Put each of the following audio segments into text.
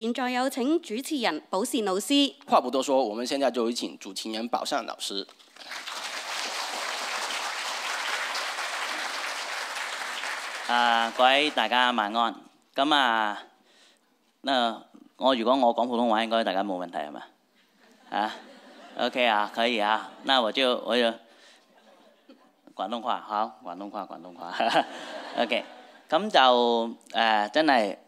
现在有请主持人宝善老师。话不多说，我们现在就请主持人宝善老师。啊，各位大家晚安。咁啊，那我如果我讲普通话，应该大家冇问题系嘛？啊，OK 啊，可以啊。那我就我就广东话，好，广东话，广东话。OK，咁就诶，真系。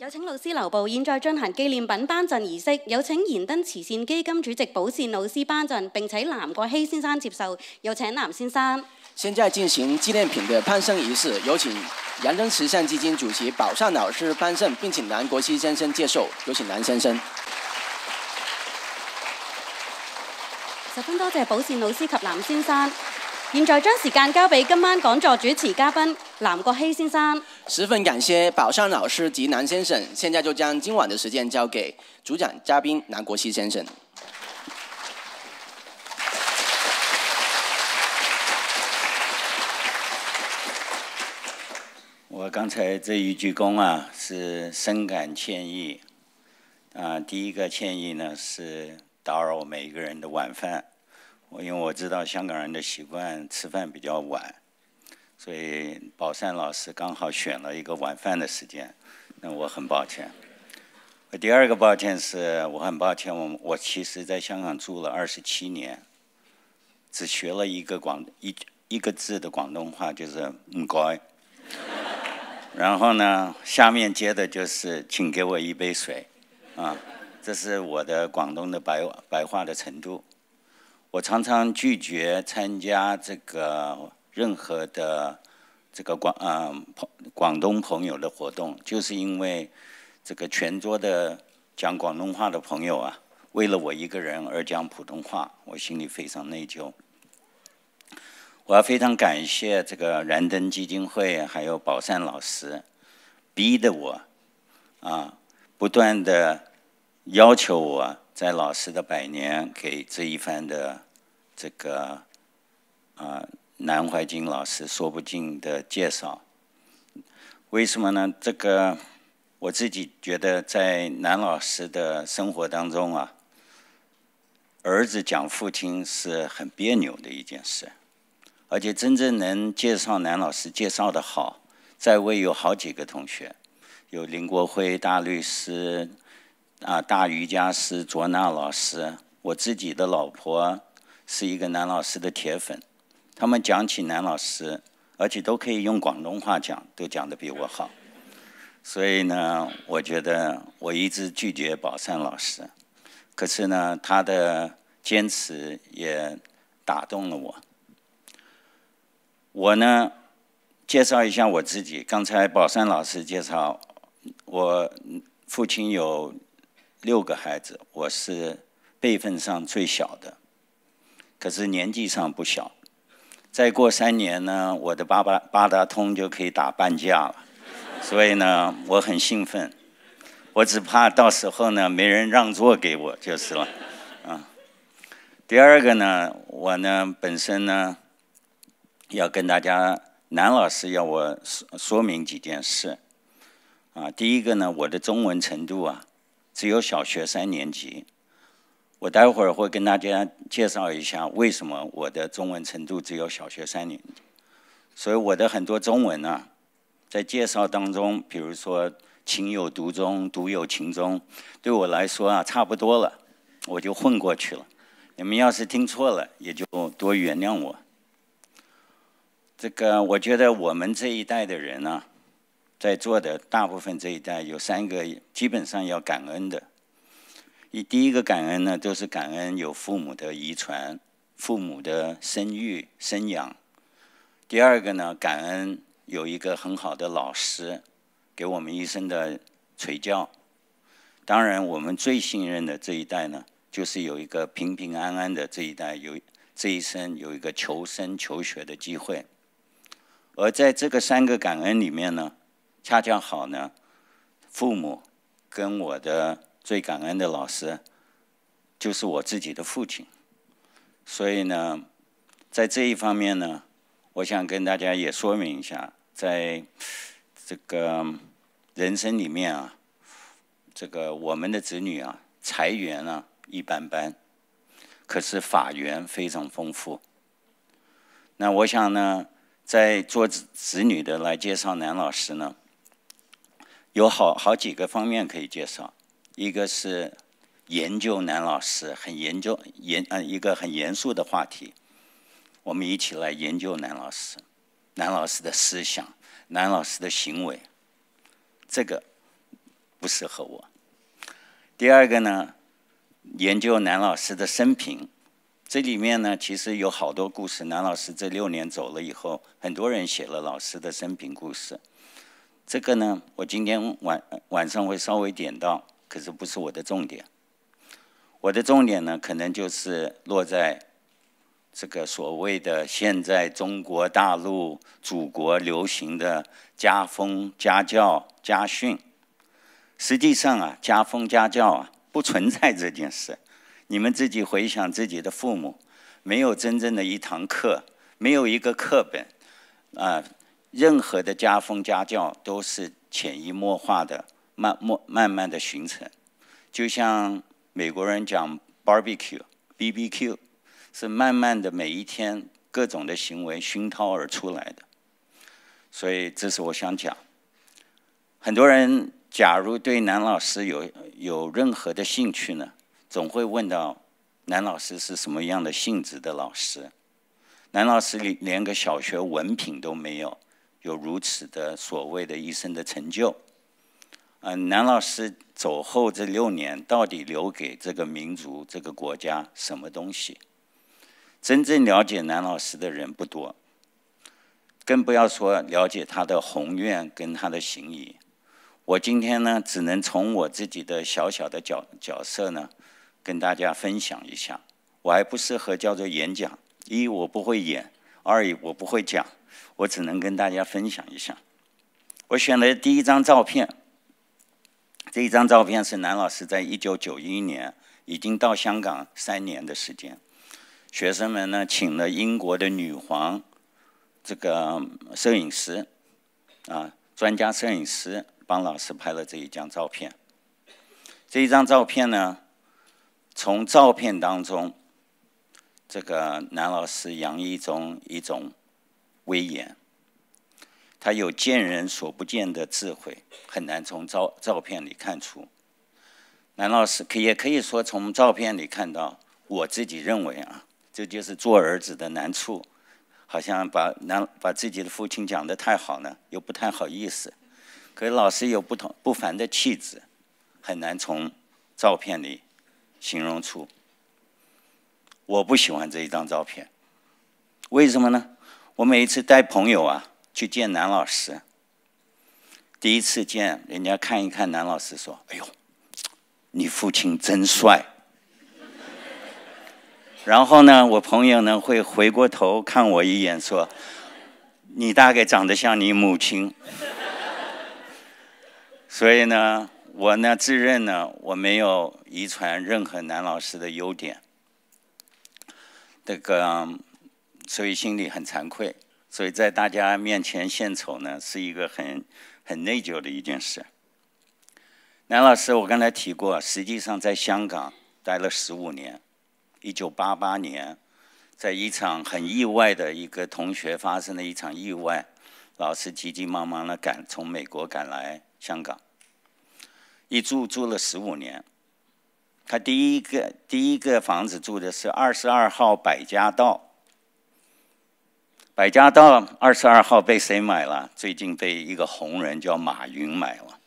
有请老师留步，现在进行纪念品颁赠仪式，有请燃登慈善基金主席宝善老师颁赠，并且南国熙先生接受，有请南先生。现在进行纪念品的颁赠仪式，有请贤登慈善基金主席宝善老师颁赠，并请南国熙先生接受，有请南先生。十分多谢宝善老师及南先生，现在将时间交俾今晚讲座主持嘉宾南国熙先生。十分感谢宝善老师及南先生，现在就将今晚的时间交给主讲嘉宾南国熙先生。我刚才这一鞠躬啊，是深感歉意。啊，第一个歉意呢是打扰我每一个人的晚饭，我因为我知道香港人的习惯吃饭比较晚。所以宝善老师刚好选了一个晚饭的时间，那我很抱歉。第二个抱歉是我很抱歉，我我其实在香港住了二十七年，只学了一个广一一个字的广东话，就是唔该。然后呢，下面接的就是请给我一杯水。啊，这是我的广东的白白话的程度。我常常拒绝参加这个。任何的这个广啊，广东朋友的活动，就是因为这个全桌的讲广东话的朋友啊，为了我一个人而讲普通话，我心里非常内疚。我要非常感谢这个燃灯基金会，还有宝善老师，逼的我啊，不断的要求我，在老师的百年给这一番的这个啊。南怀瑾老师说不尽的介绍，为什么呢？这个我自己觉得，在南老师的生活当中啊，儿子讲父亲是很别扭的一件事，而且真正能介绍男老师介绍的好，在位有好几个同学，有林国辉大律师，啊，大瑜伽师卓娜老师，我自己的老婆是一个男老师的铁粉。他们讲起男老师，而且都可以用广东话讲，都讲的比我好。所以呢，我觉得我一直拒绝宝善老师。可是呢，他的坚持也打动了我。我呢，介绍一下我自己。刚才宝善老师介绍，我父亲有六个孩子，我是辈分上最小的，可是年纪上不小。再过三年呢，我的八八八达通就可以打半价了，所以呢，我很兴奋。我只怕到时候呢，没人让座给我就是了，啊。第二个呢，我呢本身呢，要跟大家男老师要我说说明几件事，啊，第一个呢，我的中文程度啊，只有小学三年级。我待会儿会跟大家介绍一下为什么我的中文程度只有小学三年，所以我的很多中文啊，在介绍当中，比如说“情有独钟”“独有情钟”，对我来说啊，差不多了，我就混过去了。你们要是听错了，也就多原谅我。这个我觉得我们这一代的人呢，在座的大部分这一代有三个，基本上要感恩的。你第一个感恩呢，就是感恩有父母的遗传、父母的生育、生养；第二个呢，感恩有一个很好的老师，给我们一生的垂教。当然，我们最信任的这一代呢，就是有一个平平安安的这一代，有这一生有一个求生、求学的机会。而在这个三个感恩里面呢，恰恰好呢，父母跟我的。最感恩的老师就是我自己的父亲，所以呢，在这一方面呢，我想跟大家也说明一下，在这个人生里面啊，这个我们的子女啊，财源呢一般般，可是法源非常丰富。那我想呢，在做子子女的来介绍男老师呢，有好好几个方面可以介绍。一个是研究男老师，很研究严嗯，一个很严肃的话题，我们一起来研究男老师，男老师的思想，男老师的行为，这个不适合我。第二个呢，研究男老师的生平，这里面呢，其实有好多故事。男老师这六年走了以后，很多人写了老师的生平故事，这个呢，我今天晚晚上会稍微点到。可是不是我的重点，我的重点呢，可能就是落在这个所谓的现在中国大陆祖国流行的家风、家教、家训。实际上啊，家风、家教啊，不存在这件事。你们自己回想自己的父母，没有真正的一堂课，没有一个课本啊，任何的家风、家教都是潜移默化的。慢慢慢慢的形成，就像美国人讲 barbecue，bbq 是慢慢的每一天各种的行为熏陶而出来的，所以这是我想讲。很多人假如对男老师有有任何的兴趣呢，总会问到男老师是什么样的性质的老师？男老师连连个小学文凭都没有，有如此的所谓的一生的成就？嗯，南老师走后这六年，到底留给这个民族、这个国家什么东西？真正了解南老师的人不多，更不要说了解他的宏愿跟他的心意。我今天呢，只能从我自己的小小的角角色呢，跟大家分享一下。我还不适合叫做演讲，一我不会演，二我不会讲，我只能跟大家分享一下。我选了第一张照片。这一张照片是南老师在一九九一年已经到香港三年的时间，学生们呢请了英国的女皇，这个摄影师，啊，专家摄影师帮老师拍了这一张照片。这一张照片呢，从照片当中，这个南老师洋溢中一种威严。他有见人所不见的智慧，很难从照照片里看出。南老师可也可以说从照片里看到，我自己认为啊，这就是做儿子的难处，好像把男把自己的父亲讲得太好呢，又不太好意思。可是老师有不同不凡的气质，很难从照片里形容出。我不喜欢这一张照片，为什么呢？我每一次带朋友啊。去见男老师，第一次见人家看一看男老师，说：“哎呦，你父亲真帅。”然后呢，我朋友呢会回过头看我一眼，说：“你大概长得像你母亲。”所以呢，我呢自认呢我没有遗传任何男老师的优点，这个所以心里很惭愧。所以在大家面前献丑呢，是一个很很内疚的一件事。南老师，我刚才提过，实际上在香港待了十五年。一九八八年，在一场很意外的一个同学发生了一场意外，老师急急忙忙的赶从美国赶来香港，一住住了十五年。他第一个第一个房子住的是二十二号百家道。百家道二十二号被谁买了？最近被一个红人叫马云买了。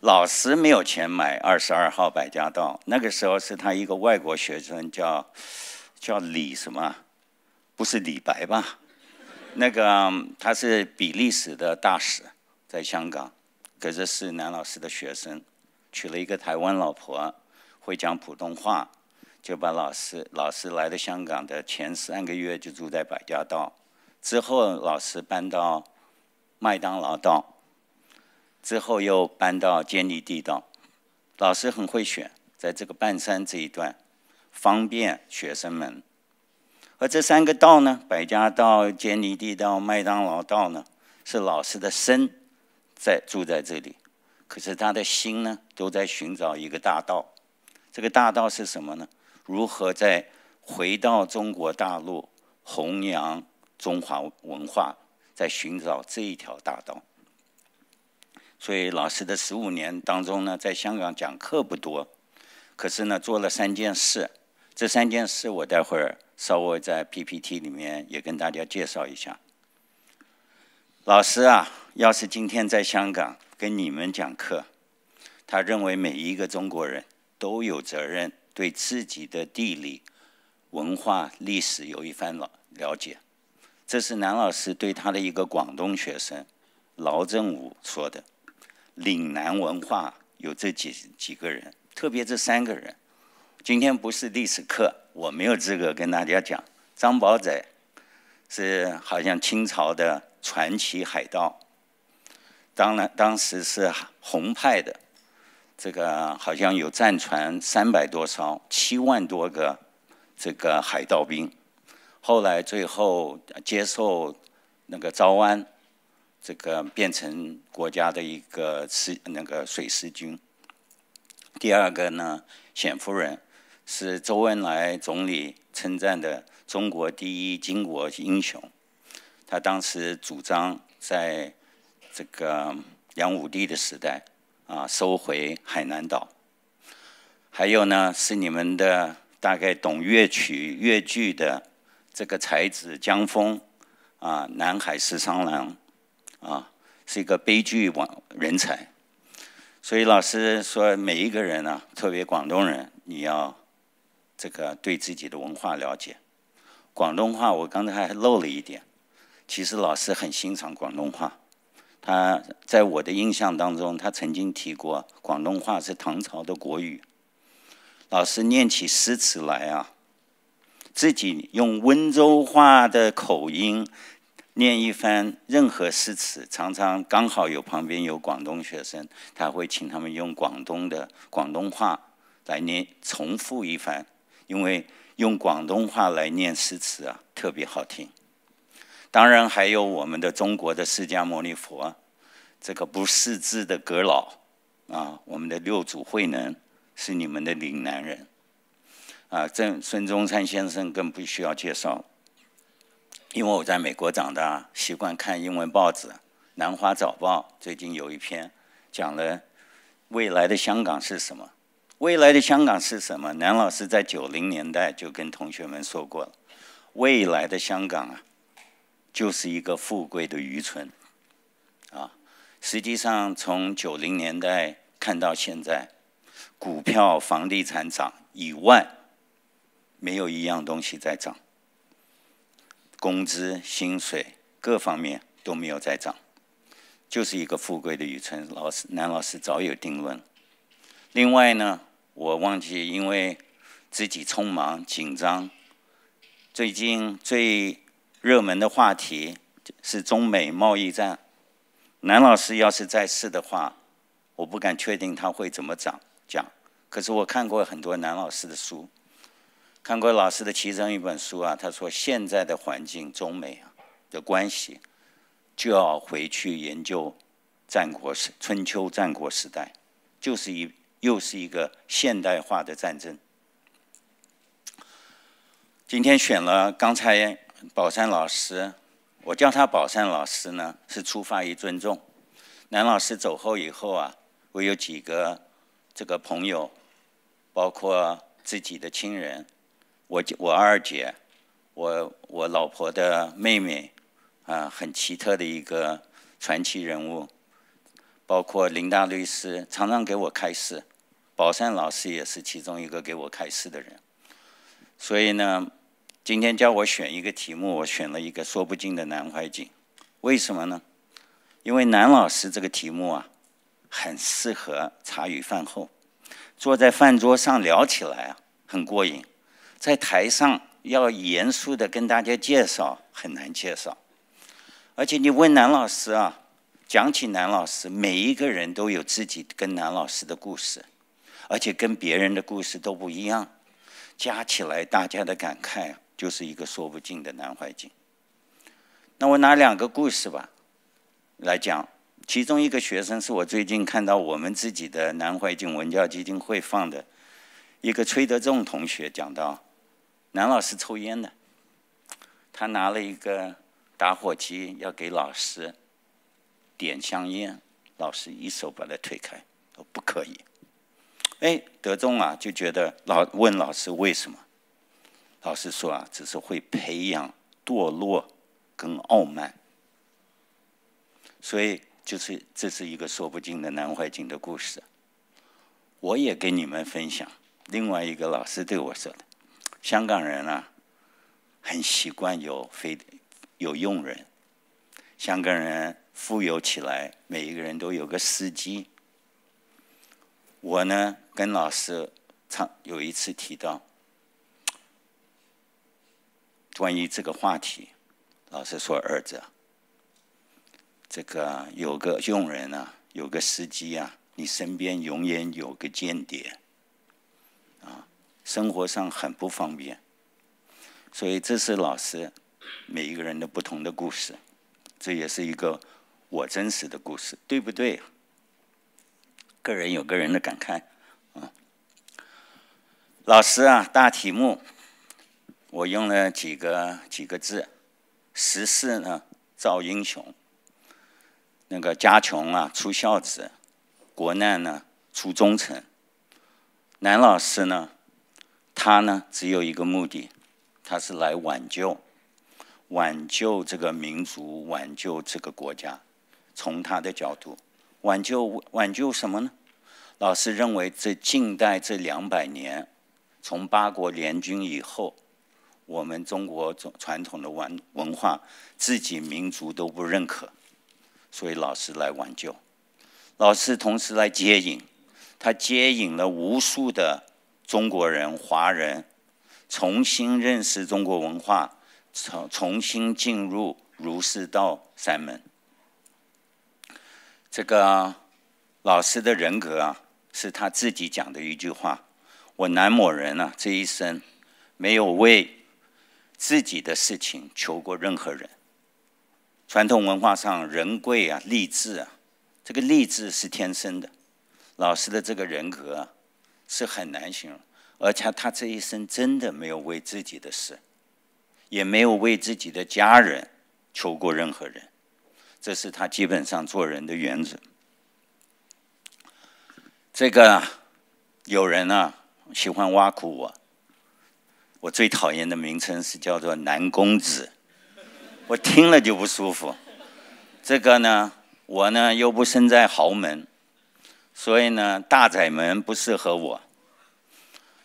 老师没有钱买二十二号百家道，那个时候是他一个外国学生叫，叫李什么，不是李白吧？那个他是比利时的大使，在香港，可是是男老师的学生，娶了一个台湾老婆，会讲普通话，就把老师老师来到香港的前三个月就住在百家道。之后，老师搬到麦当劳道，之后又搬到坚尼地道。老师很会选，在这个半山这一段，方便学生们。而这三个道呢，百家道、坚尼地道、麦当劳道呢，是老师的身在住在这里，可是他的心呢，都在寻找一个大道。这个大道是什么呢？如何在回到中国大陆，弘扬？中华文化在寻找这一条大道，所以老师的十五年当中呢，在香港讲课不多，可是呢，做了三件事。这三件事，我待会儿稍微在 PPT 里面也跟大家介绍一下。老师啊，要是今天在香港跟你们讲课，他认为每一个中国人都有责任对自己的地理、文化、历史有一番了了解。这是南老师对他的一个广东学生劳振武说的：岭南文化有这几几个人，特别这三个人。今天不是历史课，我没有资格跟大家讲。张宝仔是好像清朝的传奇海盗，当然当时是红派的，这个好像有战船三百多艘，七万多个这个海盗兵。后来，最后接受那个招安，这个变成国家的一个师那个水师军。第二个呢，冼夫人是周恩来总理称赞的中国第一巾帼英雄。他当时主张在这个梁武帝的时代啊，收回海南岛。还有呢，是你们的大概懂乐曲、粤剧的。这个才子江枫，啊，南海十三郎，啊，是一个悲剧网人才。所以老师说，每一个人呢，特别广东人，你要这个对自己的文化了解。广东话我刚才还漏了一点，其实老师很欣赏广东话。他在我的印象当中，他曾经提过，广东话是唐朝的国语。老师念起诗词来啊。自己用温州话的口音念一番任何诗词，常常刚好有旁边有广东学生，他会请他们用广东的广东话来念重复一番，因为用广东话来念诗词啊特别好听。当然还有我们的中国的释迦牟尼佛，这个不识字的阁老啊，我们的六祖慧能是你们的岭南人。啊，郑孙中山先生更不需要介绍，因为我在美国长大，习惯看英文报纸《南华早报》。最近有一篇讲了未来的香港是什么？未来的香港是什么？南老师在九零年代就跟同学们说过了，未来的香港啊，就是一个富贵的渔村。啊，实际上从九零年代看到现在，股票、房地产涨以外，没有一样东西在涨，工资、薪水各方面都没有在涨，就是一个富贵的愚蠢。老师，男老师早有定论。另外呢，我忘记因为自己匆忙紧张，最近最热门的话题是中美贸易战。男老师要是在世的话，我不敢确定他会怎么讲讲。可是我看过很多男老师的书。看过老师的其中一本书啊，他说现在的环境，中美啊的关系，就要回去研究战国时春秋战国时代，就是一又是一个现代化的战争。今天选了刚才宝山老师，我叫他宝山老师呢，是出发于尊重。南老师走后以后啊，我有几个这个朋友，包括自己的亲人。我我二姐，我我老婆的妹妹，啊，很奇特的一个传奇人物，包括林大律师常常给我开示，宝善老师也是其中一个给我开示的人。所以呢，今天叫我选一个题目，我选了一个说不尽的南怀瑾。为什么呢？因为南老师这个题目啊，很适合茶余饭后，坐在饭桌上聊起来啊，很过瘾。在台上要严肃的跟大家介绍很难介绍，而且你问南老师啊，讲起南老师，每一个人都有自己跟南老师的故事，而且跟别人的故事都不一样，加起来大家的感慨就是一个说不尽的南怀瑾。那我拿两个故事吧来讲，其中一个学生是我最近看到我们自己的南怀瑾文教基金会放的，一个崔德仲同学讲到。男老师抽烟的，他拿了一个打火机要给老师点香烟，老师一手把他推开，说不可以。哎，德宗啊就觉得老问老师为什么，老师说啊，只是会培养堕落跟傲慢。所以，就是这是一个说不尽的南怀瑾的故事。我也跟你们分享另外一个老师对我说的。香港人呢，很习惯有非有佣人。香港人富有起来，每一个人都有个司机。我呢，跟老师，有一次提到关于这个话题，老师说：“儿子，这个有个佣人呢，有个司机啊，你身边永远有个间谍。”生活上很不方便，所以这是老师每一个人的不同的故事，这也是一个我真实的故事，对不对？个人有个人的感慨，嗯。老师啊，大题目我用了几个几个字：，时势呢造英雄，那个家穷啊出孝子，国难呢出忠臣，男老师呢。他呢，只有一个目的，他是来挽救、挽救这个民族、挽救这个国家。从他的角度，挽救挽救什么呢？老师认为，这近代这两百年，从八国联军以后，我们中国传统的文文化，自己民族都不认可，所以老师来挽救。老师同时来接引，他接引了无数的。中国人、华人重新认识中国文化，重重新进入儒释道三门。这个老师的人格啊，是他自己讲的一句话：“我南某人啊，这一生没有为自己的事情求过任何人。”传统文化上，人贵啊，立志啊，这个立志是天生的。老师的这个人格。是很难形容，而且他这一生真的没有为自己的事，也没有为自己的家人求过任何人，这是他基本上做人的原则。这个有人呢喜欢挖苦我，我最讨厌的名称是叫做“南公子”，我听了就不舒服。这个呢，我呢又不生在豪门。所以呢，大宅门不适合我。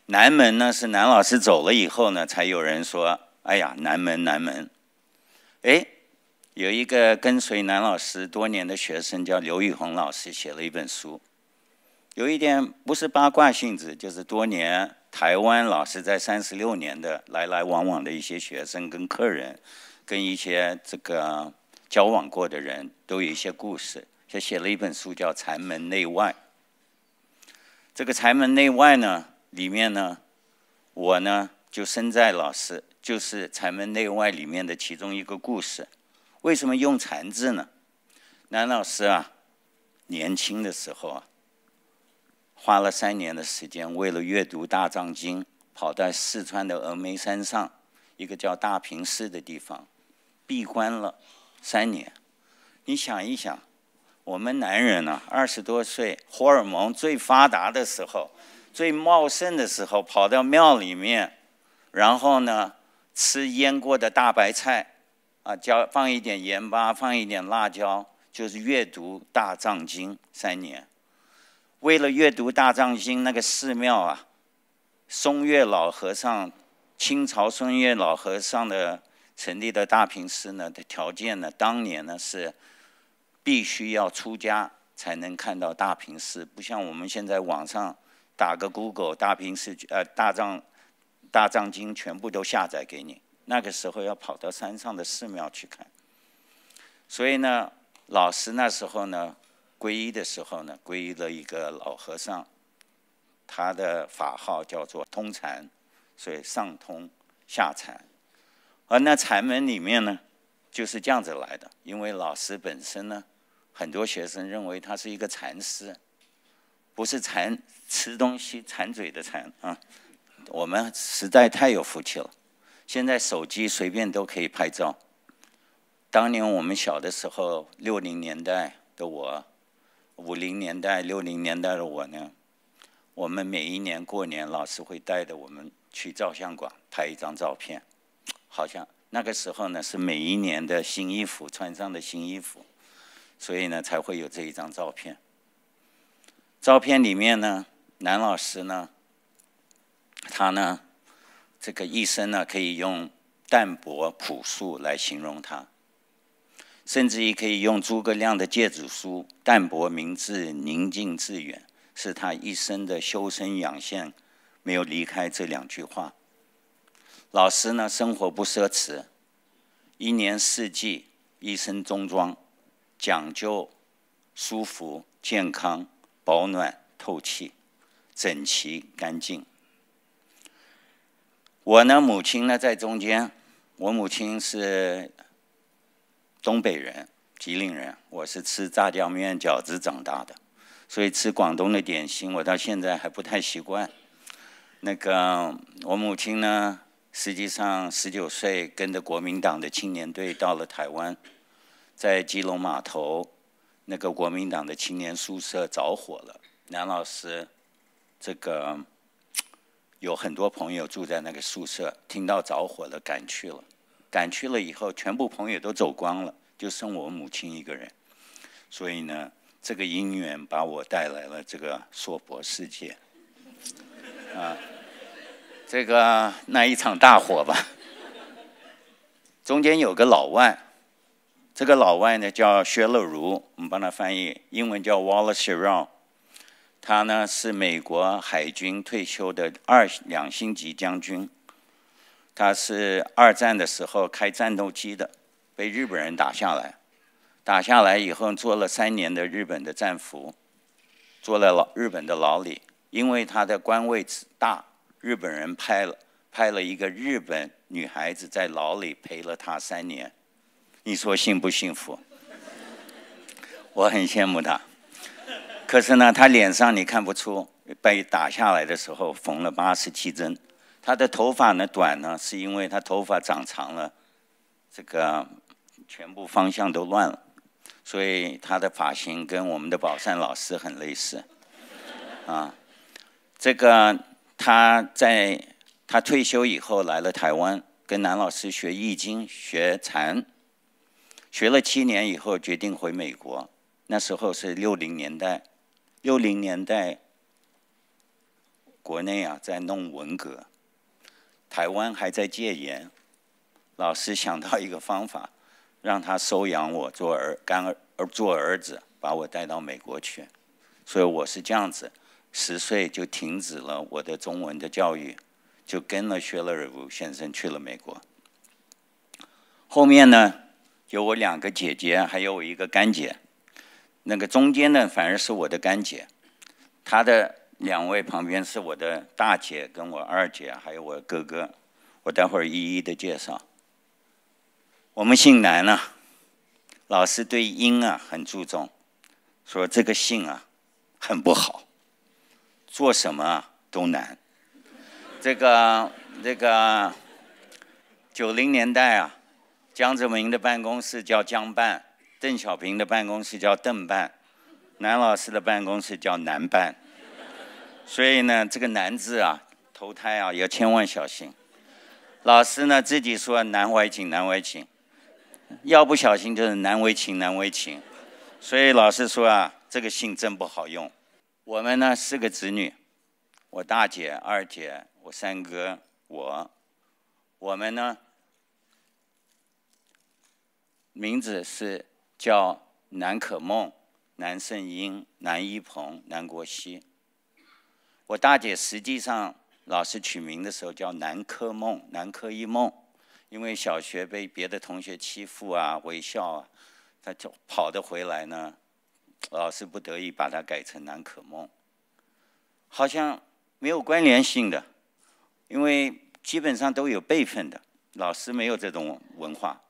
南门呢，是南老师走了以后呢，才有人说：“哎呀，南门，南门。”哎，有一个跟随南老师多年的学生叫刘玉红老师，写了一本书。有一点不是八卦性质，就是多年台湾老师在三十六年的来来往往的一些学生跟客人，跟一些这个交往过的人都有一些故事。他写了一本书，叫《禅门内外》。这个《禅门内外》呢，里面呢，我呢就身在老师，就是《禅门内外》里面的其中一个故事。为什么用“禅”字呢？南老师啊，年轻的时候啊，花了三年的时间，为了阅读《大藏经》，跑到四川的峨眉山上一个叫大平寺的地方，闭关了三年。你想一想。我们男人呢，二十多岁，荷尔蒙最发达的时候，最茂盛的时候，跑到庙里面，然后呢，吃腌过的大白菜，啊，加放一点盐巴，放一点辣椒，就是阅读《大藏经》三年。为了阅读《大藏经》，那个寺庙啊，松月老和尚，清朝松月老和尚的成立的大平寺呢的条件呢，当年呢是。必须要出家才能看到大平寺，不像我们现在网上打个 Google 大平寺，呃大藏大藏经全部都下载给你。那个时候要跑到山上的寺庙去看。所以呢，老师那时候呢皈依的时候呢皈依了一个老和尚，他的法号叫做通禅，所以上通下禅。而那禅门里面呢就是这样子来的，因为老师本身呢。很多学生认为他是一个禅师，不是馋吃东西、馋嘴的馋啊！我们实在太有福气了。现在手机随便都可以拍照。当年我们小的时候，六零年代的我，五零年代、六零年代的我呢，我们每一年过年，老师会带着我们去照相馆拍一张照片。好像那个时候呢，是每一年的新衣服，穿上的新衣服。所以呢，才会有这一张照片。照片里面呢，男老师呢，他呢，这个一生呢，可以用淡泊朴素来形容他，甚至于可以用诸葛亮的《诫子书》“淡泊明志，宁静致远”是他一生的修身养性，没有离开这两句话。老师呢，生活不奢侈，一年四季一身中装。讲究舒服、健康、保暖、透气、整齐、干净。我呢，母亲呢，在中间。我母亲是东北人，吉林人。我是吃炸酱面、饺子长大的，所以吃广东的点心，我到现在还不太习惯。那个，我母亲呢，实际上十九岁跟着国民党的青年队到了台湾。在基隆码头，那个国民党的青年宿舍着火了。梁老师，这个有很多朋友住在那个宿舍，听到着火了，赶去了。赶去了以后，全部朋友都走光了，就剩我母亲一个人。所以呢，这个因缘把我带来了这个娑婆世界。啊，这个那一场大火吧，中间有个老外。这个老外呢叫薛乐如，我们帮他翻译，英文叫 Wallace i r o n 他呢是美国海军退休的二两星级将军，他是二战的时候开战斗机的，被日本人打下来，打下来以后做了三年的日本的战俘，做了老日本的牢里。因为他的官位子大，日本人派了派了一个日本女孩子在牢里陪了他三年。你说幸不幸福？我很羡慕他。可是呢，他脸上你看不出，被打下来的时候缝了八十七针。他的头发呢短呢，是因为他头发长长了，这个全部方向都乱了，所以他的发型跟我们的宝善老师很类似。啊，这个他在他退休以后来了台湾，跟南老师学易经，学禅。学了七年以后，决定回美国。那时候是六零年代，六零年代，国内啊在弄文革，台湾还在戒严。老师想到一个方法，让他收养我做儿干儿做儿子，把我带到美国去。所以我是这样子，十岁就停止了我的中文的教育，就跟了薛乐吾先生去了美国。后面呢？有我两个姐姐，还有我一个干姐。那个中间呢，反而是我的干姐。她的两位旁边是我的大姐跟我二姐，还有我哥哥。我待会儿一一的介绍。我们姓南呢，老师对音啊很注重，说这个姓啊很不好，做什么啊都难。这个这个九零年代啊。江泽民的办公室叫江办，邓小平的办公室叫邓办，南老师的办公室叫南办。所以呢，这个“南”字啊，投胎啊要千万小心。老师呢自己说难为情，难为情，要不小心就是难为情，难为情。所以老师说啊，这个姓真不好用。我们呢四个子女，我大姐、二姐、我三哥、我，我们呢。名字是叫南可梦、南圣英、南一鹏、南国熙。我大姐实际上老师取名的时候叫南柯梦、南柯一梦，因为小学被别的同学欺负啊、微笑啊，她就跑得回来呢，老师不得已把她改成南可梦，好像没有关联性的，因为基本上都有辈分的，老师没有这种文化。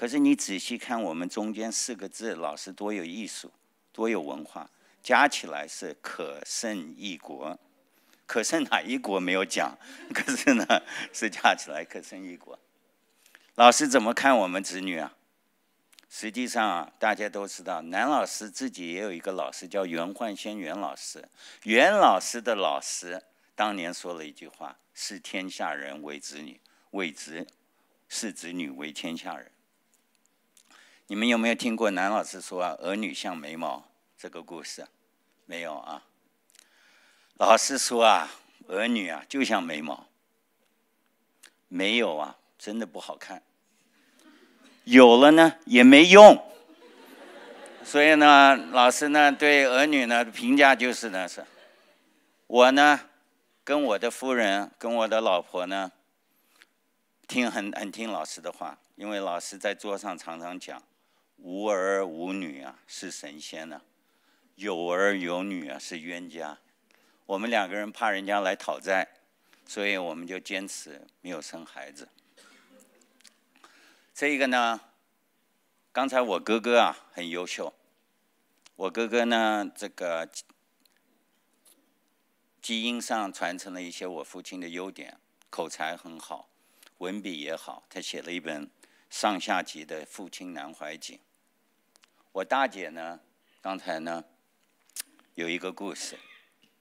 可是你仔细看，我们中间四个字，老师多有艺术，多有文化，加起来是可胜一国。可胜哪一国没有讲？可是呢，是加起来可胜一国。老师怎么看我们子女啊？实际上啊，大家都知道，男老师自己也有一个老师叫袁焕先袁老师。袁老师的老师当年说了一句话：“视天下人为子女，为子；视子女为天下人。”你们有没有听过男老师说“啊“儿女像眉毛”这个故事？没有啊。老师说啊，儿女啊就像眉毛，没有啊，真的不好看。有了呢也没用。所以呢，老师呢对儿女呢评价就是呢是，我呢，跟我的夫人、跟我的老婆呢，听很很听老师的话，因为老师在桌上常常讲。无儿无女啊，是神仙呐；有儿有女啊，是冤家。我们两个人怕人家来讨债，所以我们就坚持没有生孩子。这个呢，刚才我哥哥啊很优秀。我哥哥呢，这个基因上传承了一些我父亲的优点，口才很好，文笔也好。他写了一本上下级的父亲南怀瑾。我大姐呢，刚才呢有一个故事，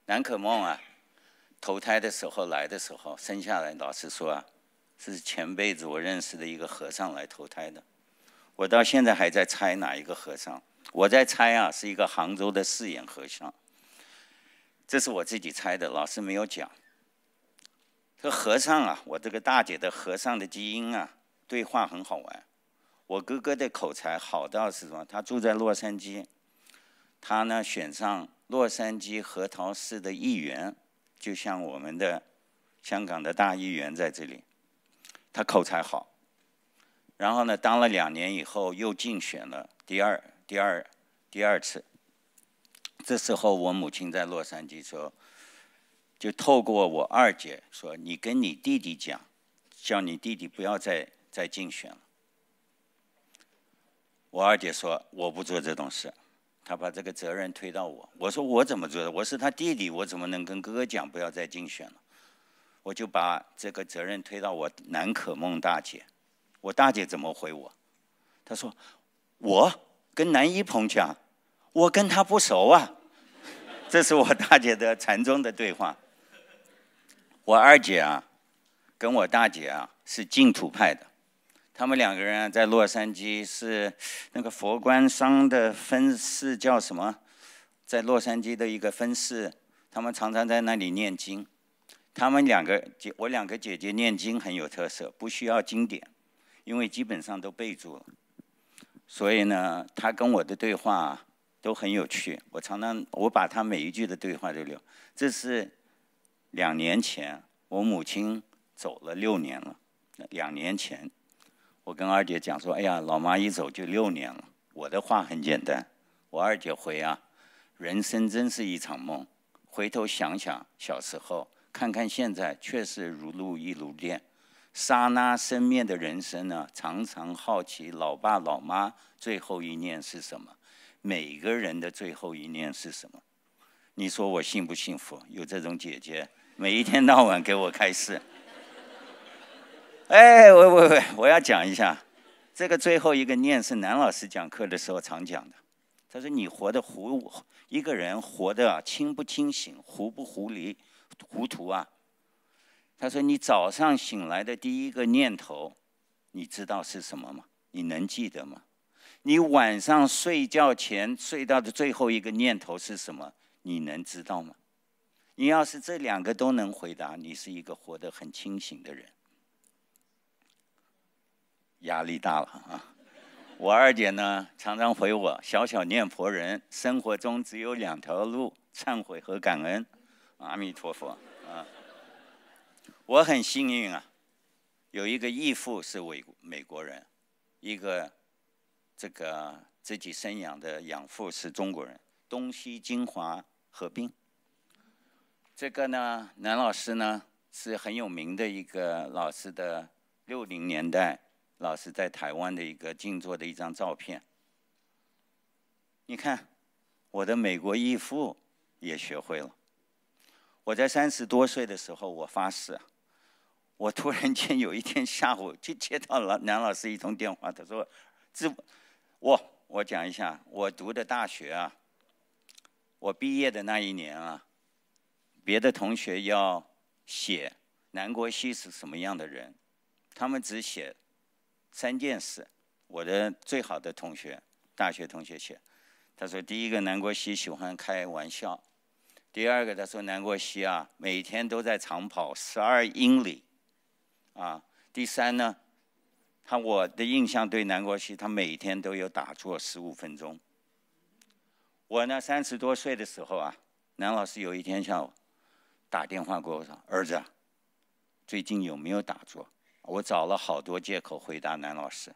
南可梦啊，投胎的时候来的时候生下来，老师说，啊，是前辈子我认识的一个和尚来投胎的，我到现在还在猜哪一个和尚，我在猜啊是一个杭州的四眼和尚，这是我自己猜的，老师没有讲。这和尚啊，我这个大姐的和尚的基因啊，对话很好玩。我哥哥的口才好到是什么？他住在洛杉矶，他呢选上洛杉矶核桃市的议员，就像我们的香港的大议员在这里，他口才好。然后呢，当了两年以后，又竞选了第二、第二、第二次。这时候我母亲在洛杉矶说，就透过我二姐说，你跟你弟弟讲，叫你弟弟不要再再竞选了。我二姐说我不做这种事，她把这个责任推到我。我说我怎么做的？我是她弟弟，我怎么能跟哥哥讲不要再竞选了？我就把这个责任推到我南可梦大姐。我大姐怎么回我？她说我跟南一鹏讲，我跟他不熟啊。这是我大姐的禅宗的对话。我二姐啊，跟我大姐啊是净土派的。他们两个人在洛杉矶是那个佛观商的分寺，叫什么？在洛杉矶的一个分寺，他们常常在那里念经。他们两个姐，我两个姐姐念经很有特色，不需要经典，因为基本上都背住。所以呢，他跟我的对话都很有趣。我常常我把他每一句的对话都留。这是两年前，我母亲走了六年了。两年前。我跟二姐讲说：“哎呀，老妈一走就六年了。”我的话很简单。我二姐回啊：“人生真是一场梦，回头想想小时候，看看现在，确实如露亦如电。刹那生灭的人生呢，常常好奇老爸老妈最后一念是什么，每个人的最后一念是什么？你说我幸不幸福？有这种姐姐，每一天到晚给我开示。”哎，喂喂喂，我要讲一下，这个最后一个念是南老师讲课的时候常讲的。他说：“你活的糊，一个人活的清不清醒，糊不糊里糊涂啊？”他说：“你早上醒来的第一个念头，你知道是什么吗？你能记得吗？你晚上睡觉前睡到的最后一个念头是什么？你能知道吗？你要是这两个都能回答，你是一个活得很清醒的人。”压力大了啊！我二姐呢，常常回我：“小小念佛人，生活中只有两条路：忏悔和感恩。”阿弥陀佛啊！我很幸运啊，有一个义父是美美国人，一个这个自己生养的养父是中国人，东西精华合并。这个呢，南老师呢是很有名的一个老师的六零年代。老师在台湾的一个静坐的一张照片。你看，我的美国义父也学会了。我在三十多岁的时候，我发誓，我突然间有一天下午就接到了南老师一通电话，他说：“这，我我讲一下，我读的大学啊，我毕业的那一年啊，别的同学要写南国熙是什么样的人，他们只写。”三件事，我的最好的同学，大学同学写，他说：第一个，南国熙喜欢开玩笑；第二个，他说南国熙啊，每天都在长跑十二英里，啊；第三呢，他我的印象对南国熙，他每天都有打坐十五分钟。我呢，三十多岁的时候啊，南老师有一天下午打电话给我，说：“儿子，最近有没有打坐？”我找了好多借口回答男老师，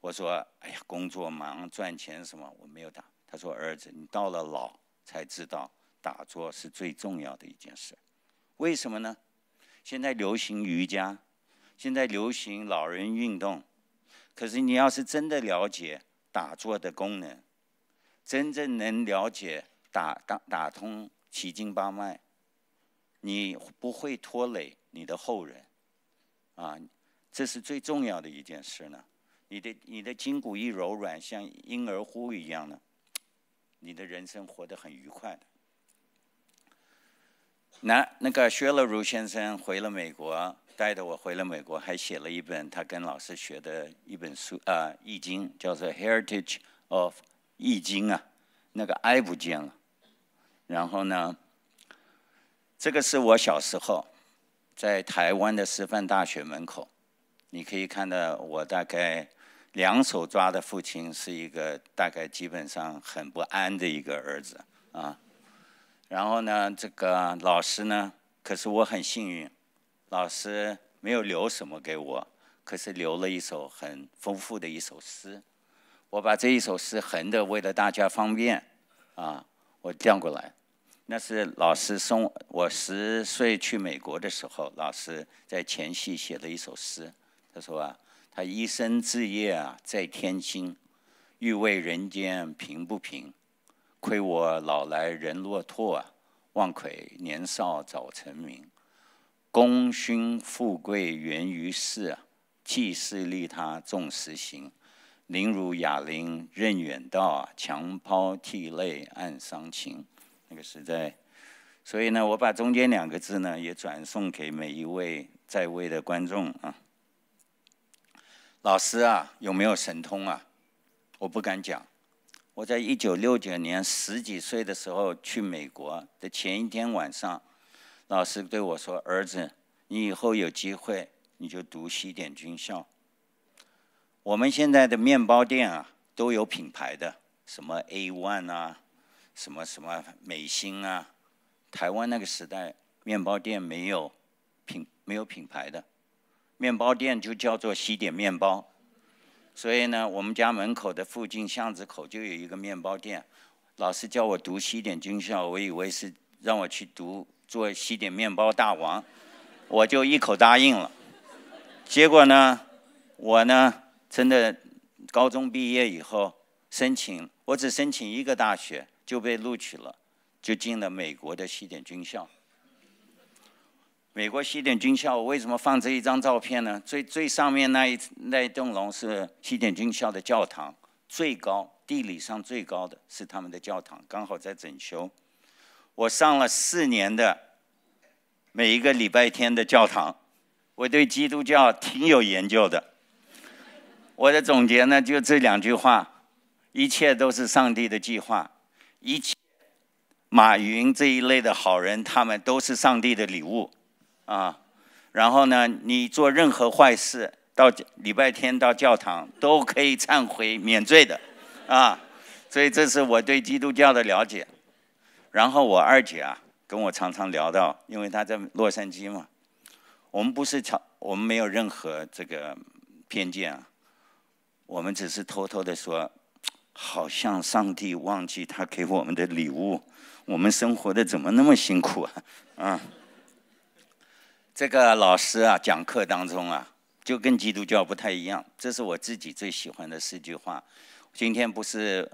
我说：“哎呀，工作忙，赚钱什么，我没有打。”他说：“儿子，你到了老才知道，打坐是最重要的一件事。为什么呢？现在流行瑜伽，现在流行老人运动，可是你要是真的了解打坐的功能，真正能了解打打通七经八脉，你不会拖累你的后人，啊。”这是最重要的一件事呢。你的你的筋骨一柔软，像婴儿呼一样呢，你的人生活得很愉快的。那那个薛乐如先生回了美国，带着我回了美国，还写了一本他跟老师学的一本书啊，《易经》，叫做《Heritage of 易经》啊。那个爱不见了。然后呢，这个是我小时候在台湾的师范大学门口。你可以看到，我大概两手抓的父亲是一个大概基本上很不安的一个儿子啊。然后呢，这个老师呢，可是我很幸运，老师没有留什么给我，可是留了一首很丰富的一首诗。我把这一首诗横的，为了大家方便啊，我调过来。那是老师送我十岁去美国的时候，老师在前戏写了一首诗。他说啊，他一生志业啊，在天津，欲为人间平不平？亏我老来人落拓啊，万魁年少早成名，功勋富贵源于世，济世利他重实行，宁辱哑铃任远道，啊，强抛涕泪暗伤情。那个是在，所以呢，我把中间两个字呢，也转送给每一位在位的观众啊。老师啊，有没有神通啊？我不敢讲。我在一九六九年十几岁的时候去美国的前一天晚上，老师对我说：“儿子，你以后有机会你就读西点军校。”我们现在的面包店啊都有品牌的，什么 A One 啊，什么什么美心啊。台湾那个时代，面包店没有品没有品牌的。面包店就叫做西点面包，所以呢，我们家门口的附近巷子口就有一个面包店。老师叫我读西点军校，我以为是让我去读做西点面包大王，我就一口答应了。结果呢，我呢真的高中毕业以后申请，我只申请一个大学就被录取了，就进了美国的西点军校。美国西点军校，我为什么放这一张照片呢？最最上面那一那一栋楼是西点军校的教堂，最高地理上最高的是他们的教堂，刚好在整修。我上了四年的，每一个礼拜天的教堂，我对基督教挺有研究的。我的总结呢，就这两句话：一切都是上帝的计划，一切。马云这一类的好人，他们都是上帝的礼物。啊，然后呢，你做任何坏事，到礼拜天到教堂都可以忏悔免罪的，啊，所以这是我对基督教的了解。然后我二姐啊，跟我常常聊到，因为她在洛杉矶嘛，我们不是常，我们没有任何这个偏见啊，我们只是偷偷的说，好像上帝忘记他给我们的礼物，我们生活的怎么那么辛苦啊，啊。这个老师啊，讲课当中啊，就跟基督教不太一样。这是我自己最喜欢的四句话。今天不是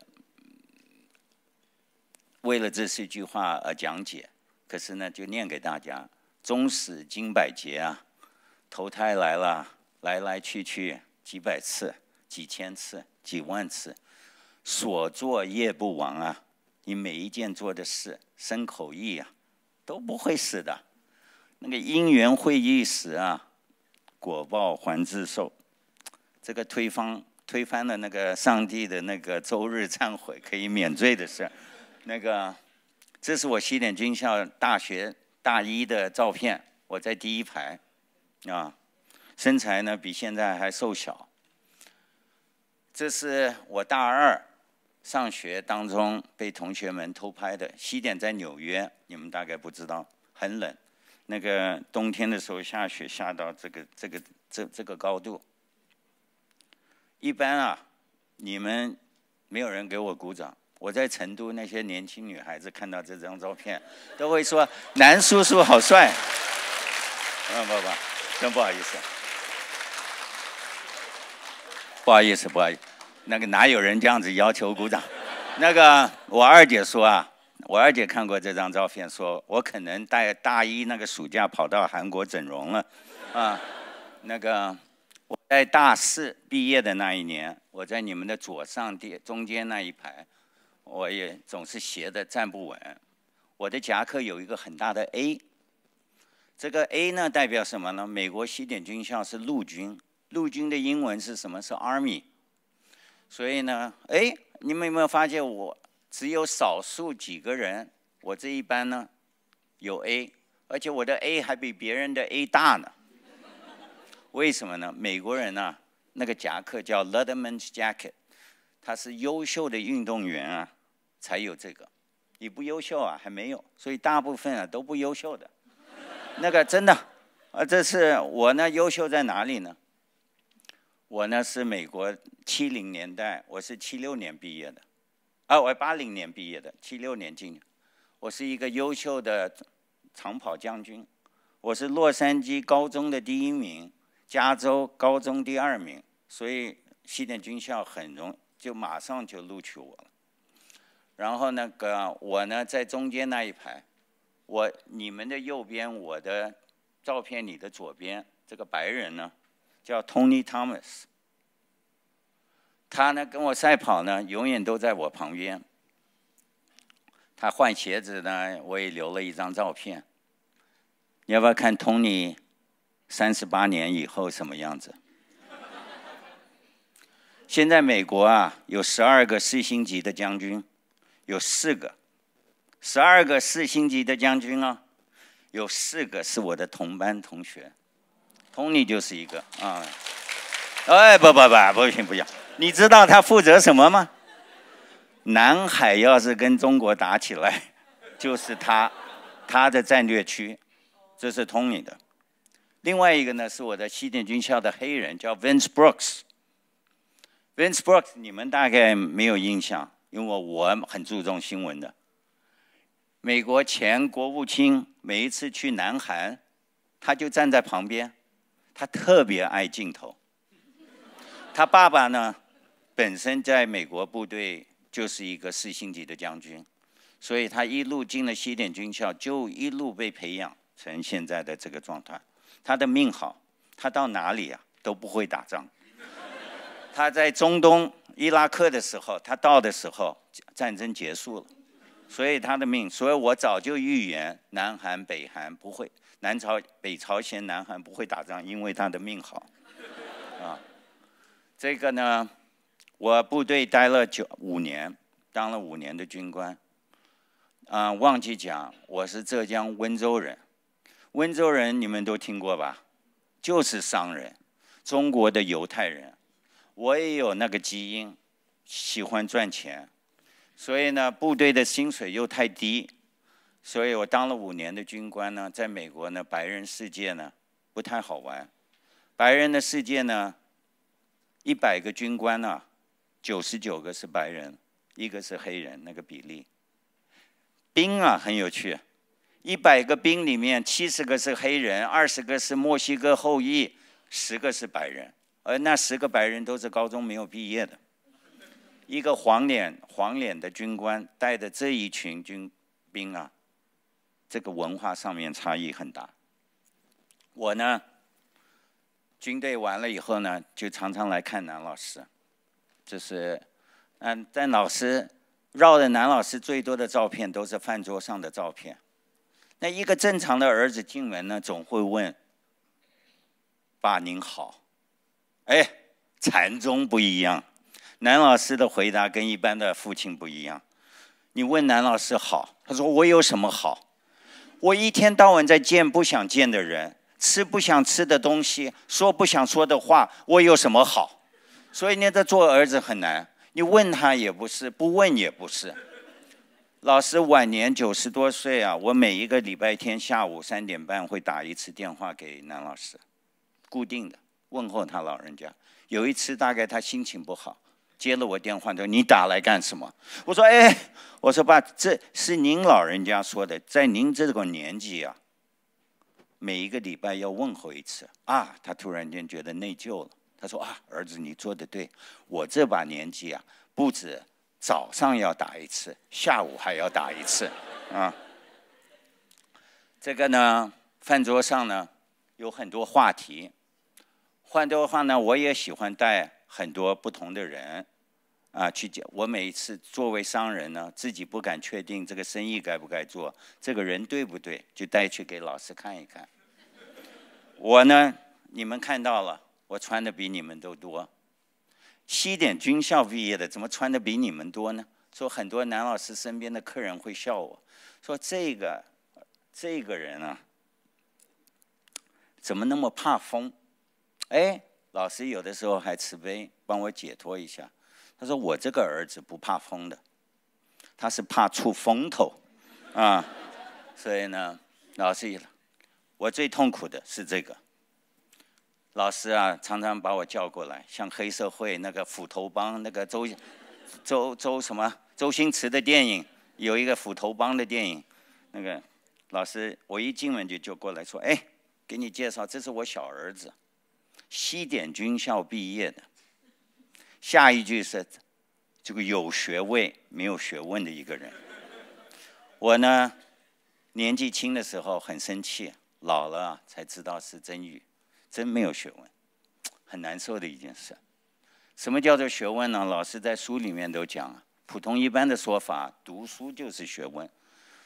为了这四句话而讲解，可是呢，就念给大家：终始经百劫啊，投胎来了，来来去去几百次、几千次、几万次，所作业不亡啊。你每一件做的事、身口意啊，都不会死的。那个因缘会一时啊，果报还自受。这个推翻推翻了那个上帝的那个周日忏悔可以免罪的事。那个，这是我西点军校大学大一的照片，我在第一排，啊，身材呢比现在还瘦小。这是我大二上学当中被同学们偷拍的。西点在纽约，你们大概不知道，很冷。那个冬天的时候下雪下到这个这个这这个高度，一般啊，你们没有人给我鼓掌。我在成都那些年轻女孩子看到这张照片，都会说男叔叔好帅。嗯，不不，真不好意思，不好意思，不好意思，那个哪有人这样子要求鼓掌？那个我二姐说啊。我二姐看过这张照片，说：“我可能带大一那个暑假跑到韩国整容了，啊，那个我在大四毕业的那一年，我在你们的左上边中间那一排，我也总是斜的站不稳。我的夹克有一个很大的 A，这个 A 呢代表什么呢？美国西点军校是陆军，陆军的英文是什么？是 Army，所以呢，哎，你们有没有发现我？”只有少数几个人，我这一般呢，有 A，而且我的 A 还比别人的 A 大呢。为什么呢？美国人呢，那个夹克叫 Leatherman s Jacket，他是优秀的运动员啊，才有这个。你不优秀啊，还没有，所以大部分啊都不优秀的。那个真的，啊，这是我呢优秀在哪里呢？我呢是美国七零年代，我是七六年毕业的。我八零年毕业的，七六年进。我是一个优秀的长跑将军，我是洛杉矶高中的第一名，加州高中第二名，所以西点军校很容就马上就录取我了。然后那个我呢，在中间那一排，我你们的右边，我的照片里的左边这个白人呢，叫 Tony Thomas。他呢跟我赛跑呢，永远都在我旁边。他换鞋子呢，我也留了一张照片。你要不要看 Tony？三十八年以后什么样子？现在美国啊，有十二个四星级的将军，有四个，十二个四星级的将军啊，有四个是我的同班同学，Tony 就是一个啊。哎，不不不，不行不行。你知道他负责什么吗？南海要是跟中国打起来，就是他，他的战略区，这是通你的。另外一个呢，是我的西点军校的黑人，叫 Vince Brooks。Vince Brooks，你们大概没有印象，因为我很注重新闻的。美国前国务卿每一次去南韩，他就站在旁边，他特别爱镜头。他爸爸呢？本身在美国部队就是一个四星级的将军，所以他一路进了西点军校，就一路被培养成现在的这个状态。他的命好，他到哪里啊都不会打仗。他在中东伊拉克的时候，他到的时候战争结束了，所以他的命。所以我早就预言，南韩、北韩不会，南朝、北朝鲜、南韩不会打仗，因为他的命好。啊，这个呢？我部队待了九五年，当了五年的军官。嗯，忘记讲，我是浙江温州人。温州人你们都听过吧？就是商人，中国的犹太人。我也有那个基因，喜欢赚钱。所以呢，部队的薪水又太低，所以我当了五年的军官呢，在美国呢，白人世界呢不太好玩。白人的世界呢，一百个军官呢。九十九个是白人，一个是黑人，那个比例。兵啊，很有趣，一百个兵里面，七十个是黑人，二十个是墨西哥后裔，十个是白人，而那十个白人都是高中没有毕业的。一个黄脸黄脸的军官带的这一群军兵啊，这个文化上面差异很大。我呢，军队完了以后呢，就常常来看南老师。就是，嗯，但老师绕的男老师最多的照片都是饭桌上的照片。那一个正常的儿子进门呢，总会问：“爸您好。”哎，禅宗不一样，男老师的回答跟一般的父亲不一样。你问男老师好，他说：“我有什么好？我一天到晚在见不想见的人，吃不想吃的东西，说不想说的话，我有什么好？”所以呢，这做儿子很难。你问他也不是，不问也不是。老师晚年九十多岁啊，我每一个礼拜天下午三点半会打一次电话给男老师，固定的问候他老人家。有一次大概他心情不好，接了我电话说：“你打来干什么？”我说：“哎，我说爸，这是您老人家说的，在您这个年纪啊，每一个礼拜要问候一次啊。”他突然间觉得内疚了。他说啊，儿子，你做的对。我这把年纪啊，不止早上要打一次，下午还要打一次啊。这个呢，饭桌上呢有很多话题。换的话呢，我也喜欢带很多不同的人啊去讲。我每一次作为商人呢，自己不敢确定这个生意该不该做，这个人对不对，就带去给老师看一看。我呢，你们看到了。我穿的比你们都多，西点军校毕业的，怎么穿的比你们多呢？说很多男老师身边的客人会笑我，说这个这个人啊，怎么那么怕风？哎，老师有的时候还慈悲，帮我解脱一下。他说我这个儿子不怕风的，他是怕出风头啊，所以呢，老师，我最痛苦的是这个。老师啊，常常把我叫过来。像黑社会那个斧头帮，那个周周周什么？周星驰的电影有一个斧头帮的电影。那个老师，我一进门就就过来说：“哎，给你介绍，这是我小儿子，西点军校毕业的。”下一句是：“这个有学位没有学问的一个人。”我呢，年纪轻的时候很生气，老了才知道是真语。真没有学问，很难受的一件事。什么叫做学问呢？老师在书里面都讲普通一般的说法，读书就是学问，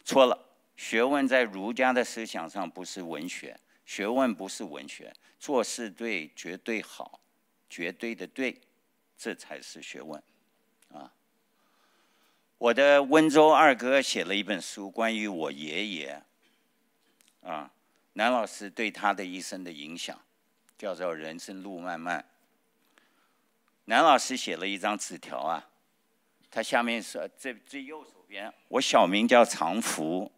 错了。学问在儒家的思想上不是文学，学问不是文学，做事对绝对好，绝对的对，这才是学问，啊。我的温州二哥写了一本书，关于我爷爷，啊，南老师对他的一生的影响。叫做人生路漫漫。南老师写了一张纸条啊，他下面是最最右手边，我小名叫常福，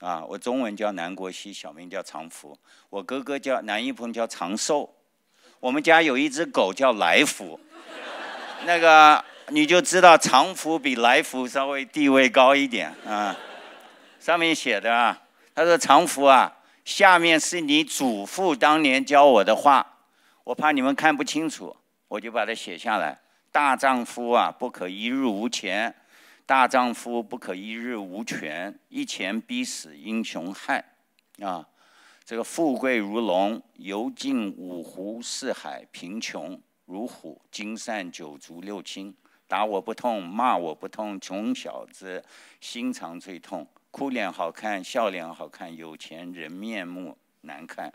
啊，我中文叫南国熙，小名叫常福。我哥哥叫南一鹏，叫长寿。我们家有一只狗叫来福，那个你就知道常福比来福稍微地位高一点啊。上面写的啊，他说常福啊。下面是你祖父当年教我的话，我怕你们看不清楚，我就把它写下来。大丈夫啊，不可一日无钱；大丈夫不可一日无权。一钱逼死英雄汉，啊，这个富贵如龙，游尽五湖四海；贫穷如虎，金散九族六亲。打我不痛，骂我不痛，穷小子心肠最痛。哭脸好看，笑脸好看，有钱人面目难看。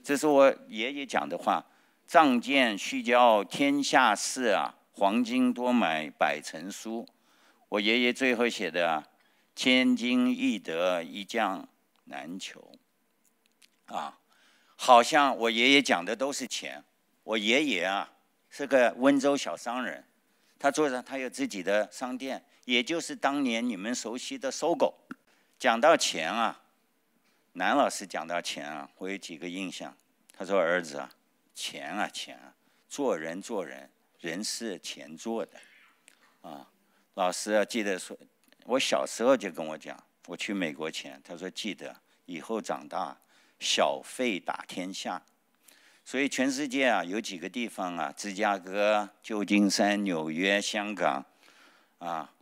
这是我爷爷讲的话：“仗剑虚骄天下事啊，黄金多买百成书。”我爷爷最后写的：“千金易得，一将难求。”啊，好像我爷爷讲的都是钱。我爷爷啊是个温州小商人，他做着他有自己的商店，也就是当年你们熟悉的搜狗。讲到钱啊，男老师讲到钱啊，我有几个印象。他说：“儿子啊，钱啊钱啊，做人做人，人是钱做的啊。”老师啊，记得说，我小时候就跟我讲，我去美国前，他说记得以后长大，小费打天下。所以全世界啊，有几个地方啊，芝加哥、旧金山、纽约、香港，啊。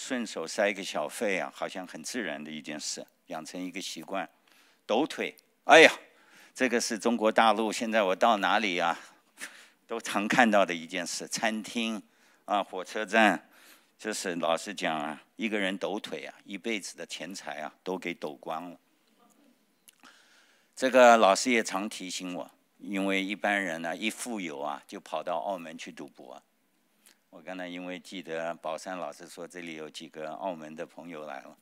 顺手塞一个小费啊，好像很自然的一件事，养成一个习惯。抖腿，哎呀，这个是中国大陆现在我到哪里啊，都常看到的一件事。餐厅啊，火车站，就是老实讲啊，一个人抖腿啊，一辈子的钱财啊，都给抖光了。这个老师也常提醒我，因为一般人呢，一富有啊，就跑到澳门去赌博。我刚才因为记得宝山老师说这里有几个澳门的朋友来了，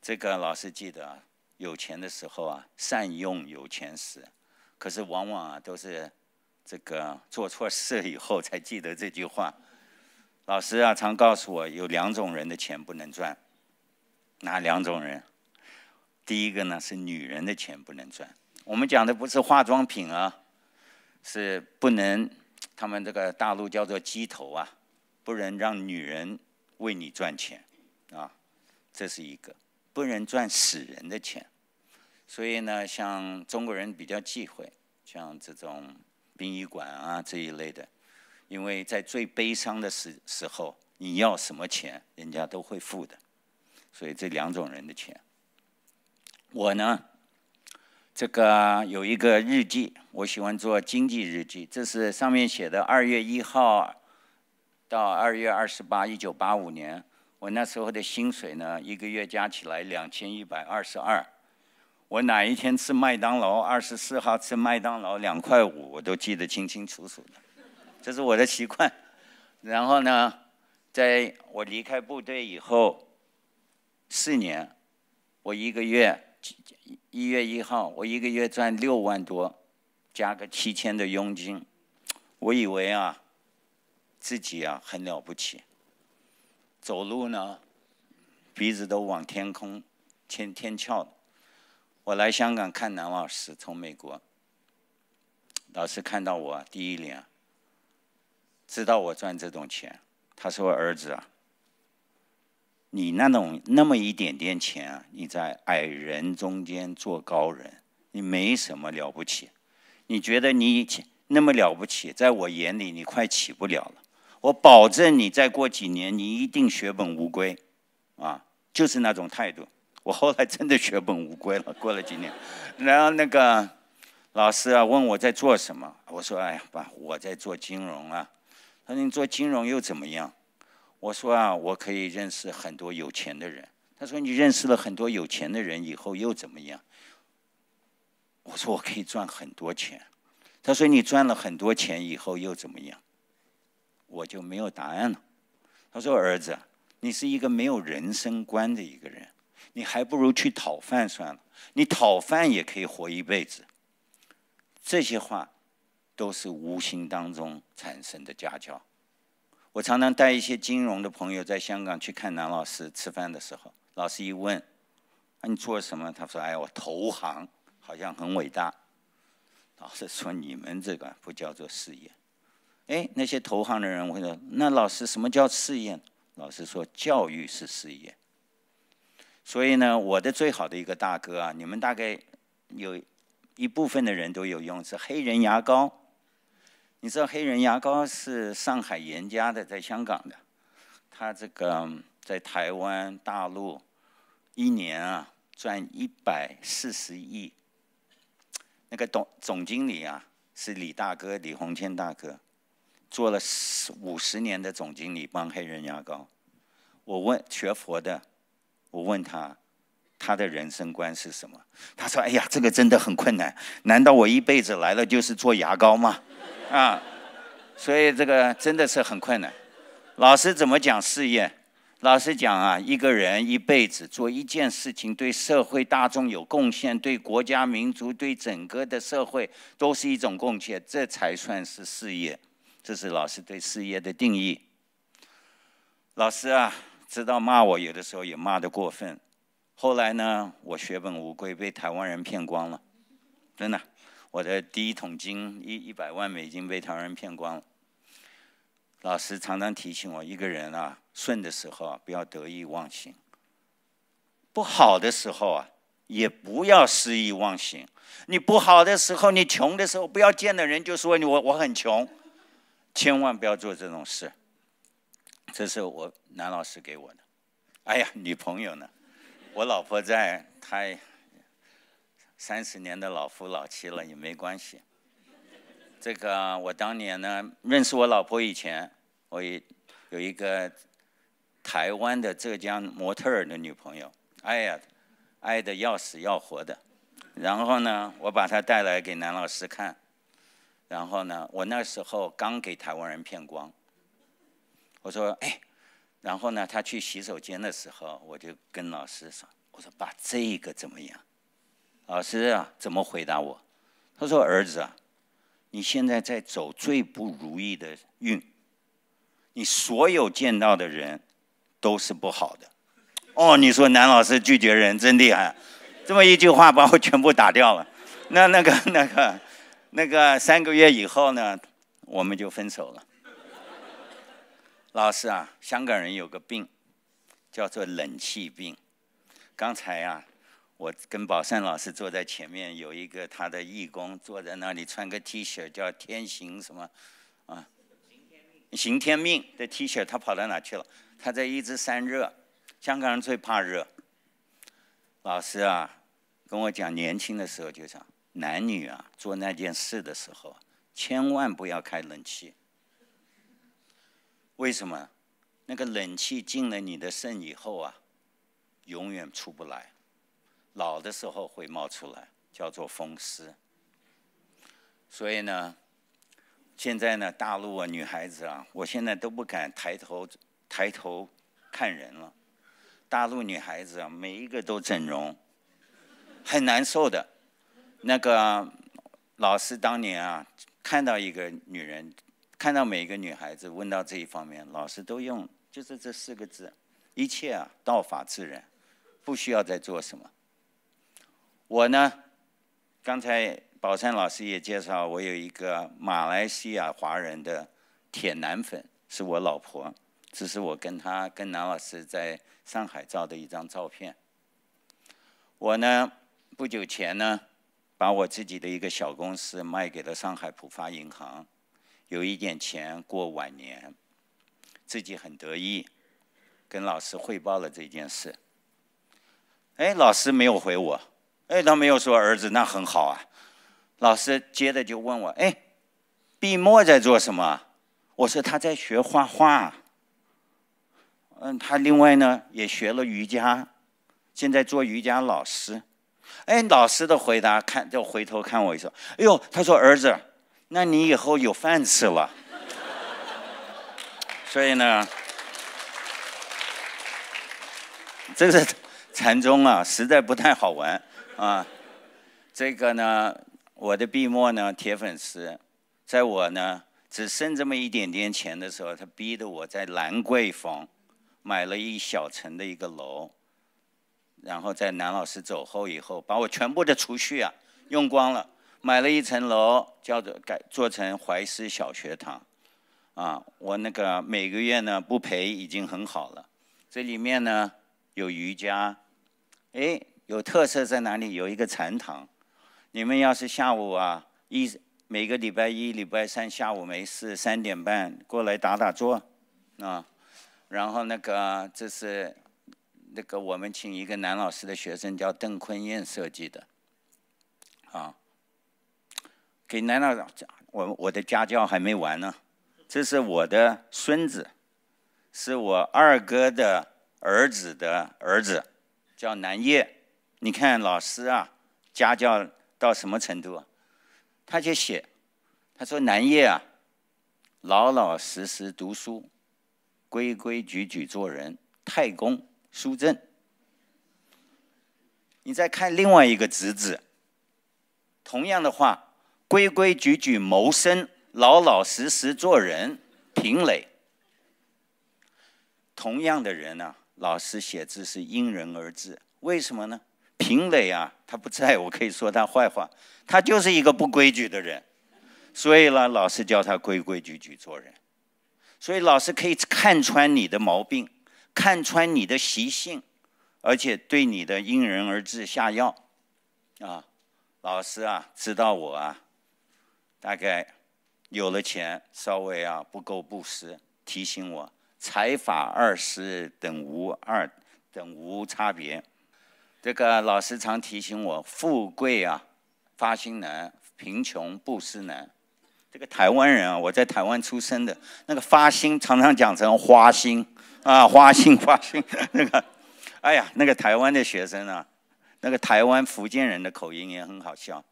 这个老师记得啊，有钱的时候啊，善用有钱时，可是往往啊都是这个做错事以后才记得这句话。老师啊常告诉我有两种人的钱不能赚，哪两种人？第一个呢是女人的钱不能赚，我们讲的不是化妆品啊，是不能他们这个大陆叫做鸡头啊。不能让女人为你赚钱，啊，这是一个不能赚死人的钱。所以呢，像中国人比较忌讳，像这种殡仪馆啊这一类的，因为在最悲伤的时时候，你要什么钱，人家都会付的。所以这两种人的钱，我呢，这个有一个日记，我喜欢做经济日记。这是上面写的二月一号。到二月二十八，一九八五年，我那时候的薪水呢，一个月加起来两千一百二十二。我哪一天吃麦当劳，二十四号吃麦当劳两块五，我都记得清清楚楚的，这是我的习惯。然后呢，在我离开部队以后，四年，我一个月一月一号，我一个月赚六万多，加个七千的佣金，我以为啊。自己啊，很了不起。走路呢，鼻子都往天空，天天翘。我来香港看南老师，从美国。老师看到我第一年，知道我赚这种钱，他说：“儿子啊，你那种那么一点点钱啊，你在矮人中间做高人，你没什么了不起。你觉得你那么了不起，在我眼里你快起不了了。”我保证你再过几年，你一定血本无归，啊，就是那种态度。我后来真的血本无归了。过了几年，然后那个老师啊问我在做什么，我说：“哎呀，爸，我在做金融啊。”他说：“你做金融又怎么样？”我说：“啊，我可以认识很多有钱的人。”他说：“你认识了很多有钱的人以后又怎么样？”我说：“我可以赚很多钱。”他说：“你赚了很多钱以后又怎么样？”我就没有答案了。他说：“儿子，你是一个没有人生观的一个人，你还不如去讨饭算了。你讨饭也可以活一辈子。”这些话都是无形当中产生的家教。我常常带一些金融的朋友在香港去看南老师吃饭的时候，老师一问：“啊，你做什么？”他说：“哎，我投行，好像很伟大。”老师说：“你们这个不叫做事业。”哎，那些投行的人，我说那老师什么叫事业？老师说教育是事业。所以呢，我的最好的一个大哥啊，你们大概有一部分的人都有用，是黑人牙膏。你知道黑人牙膏是上海严家的，在香港的，他这个在台湾、大陆一年啊赚一百四十亿。那个董总经理啊是李大哥，李洪谦大哥。做了四五十年的总经理，帮黑人牙膏。我问学佛的，我问他，他的人生观是什么？他说：“哎呀，这个真的很困难。难道我一辈子来了就是做牙膏吗？”啊，所以这个真的是很困难。老师怎么讲事业？老师讲啊，一个人一辈子做一件事情，对社会大众有贡献，对国家民族，对整个的社会都是一种贡献，这才算是事业。这是老师对事业的定义。老师啊，知道骂我，有的时候也骂得过分。后来呢，我血本无归，被台湾人骗光了，真的，我的第一桶金一一百万美金被台湾人骗光了。老师常常提醒我，一个人啊，顺的时候啊，不要得意忘形，不好的时候啊，也不要失意忘形。你不好的时候，你穷的时候，不要见了人就说你我我很穷。千万不要做这种事，这是我男老师给我的。哎呀，女朋友呢？我老婆在，她三十年的老夫老妻了也没关系。这个我当年呢认识我老婆以前，我也有一个台湾的浙江模特儿的女朋友，哎呀，爱的要死要活的。然后呢，我把她带来给男老师看。然后呢，我那时候刚给台湾人骗光。我说：“哎，然后呢？”他去洗手间的时候，我就跟老师说：“我说爸，这个怎么样？”老师啊，怎么回答我？他说：“儿子啊，你现在在走最不如意的运，你所有见到的人都是不好的。”哦，你说男老师拒绝人真厉害，这么一句话把我全部打掉了。那那个那个。那个三个月以后呢，我们就分手了。老师啊，香港人有个病，叫做冷气病。刚才啊，我跟宝善老师坐在前面，有一个他的义工坐在那里，穿个 T 恤，叫天行什么啊？行天命的 T 恤，他跑到哪去了？他在一直散热。香港人最怕热。老师啊，跟我讲，年轻的时候就讲。男女啊，做那件事的时候，千万不要开冷气。为什么？那个冷气进了你的肾以后啊，永远出不来，老的时候会冒出来，叫做风湿。所以呢，现在呢，大陆啊，女孩子啊，我现在都不敢抬头，抬头看人了。大陆女孩子啊，每一个都整容，很难受的。那个老师当年啊，看到一个女人，看到每一个女孩子，问到这一方面，老师都用就是这四个字：一切啊，道法自然，不需要再做什么。我呢，刚才宝山老师也介绍，我有一个马来西亚华人的铁男粉，是我老婆。这是我跟她跟南老师在上海照的一张照片。我呢，不久前呢。把我自己的一个小公司卖给了上海浦发银行，有一点钱过晚年，自己很得意，跟老师汇报了这件事。哎，老师没有回我，哎，他没有说儿子那很好啊。老师接着就问我，哎，毕墨在做什么？我说他在学画画。嗯，他另外呢也学了瑜伽，现在做瑜伽老师。哎，老师的回答，看，就回头看我一下，哎呦，他说儿子，那你以后有饭吃了。所以呢，这个禅宗啊，实在不太好玩啊。这个呢，我的笔墨呢，铁粉丝，在我呢只剩这么一点点钱的时候，他逼着我在兰桂坊买了一小层的一个楼。然后在男老师走后以后，把我全部的储蓄啊用光了，买了一层楼，叫做改做成怀师小学堂，啊，我那个每个月呢不赔已经很好了。这里面呢有瑜伽，哎，有特色在哪里？有一个禅堂，你们要是下午啊一每个礼拜一、礼拜三下午没事，三点半过来打打坐，啊，然后那个这是。这个我们请一个男老师的学生叫邓坤艳设计的，啊，给男老师讲，我我的家教还没完呢。这是我的孙子，是我二哥的儿子的儿子，叫南叶。你看老师啊，家教到什么程度？他就写，他说南叶啊，老老实实读书，规规矩矩做人，太公。书证，你再看另外一个侄子，同样的话，规规矩矩谋生，老老实实做人，平磊。同样的人呢，老师写字是因人而制，为什么呢？平磊啊，他不在我可以说他坏话，他就是一个不规矩的人，所以呢，老师教他规规矩矩做人，所以老师可以看穿你的毛病。看穿你的习性，而且对你的因人而治下药，啊，老师啊，知道我啊，大概有了钱，稍微啊不够布施，提醒我财法二施等无二等无差别。这个老师常提醒我，富贵啊发心难，贫穷布施难。这个台湾人啊，我在台湾出生的那个发心，常常讲成花心。啊，花心花心，那个，哎呀，那个台湾的学生啊，那个台湾福建人的口音也很好笑。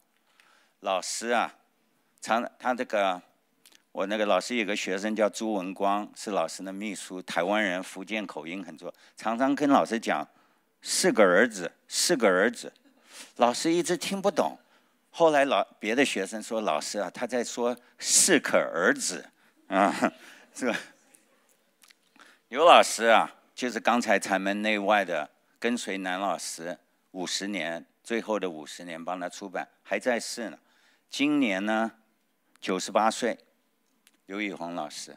老师啊，常他这个，我那个老师有个学生叫朱文光，是老师的秘书，台湾人，福建口音很重，常常跟老师讲“四个儿子，四个儿子，老师一直听不懂，后来老别的学生说：“老师啊，他在说适可而止啊，是吧？”刘老师啊，就是刚才禅门内外的跟随南老师五十年，最后的五十年帮他出版，还在世呢。今年呢，九十八岁，刘宇红老师。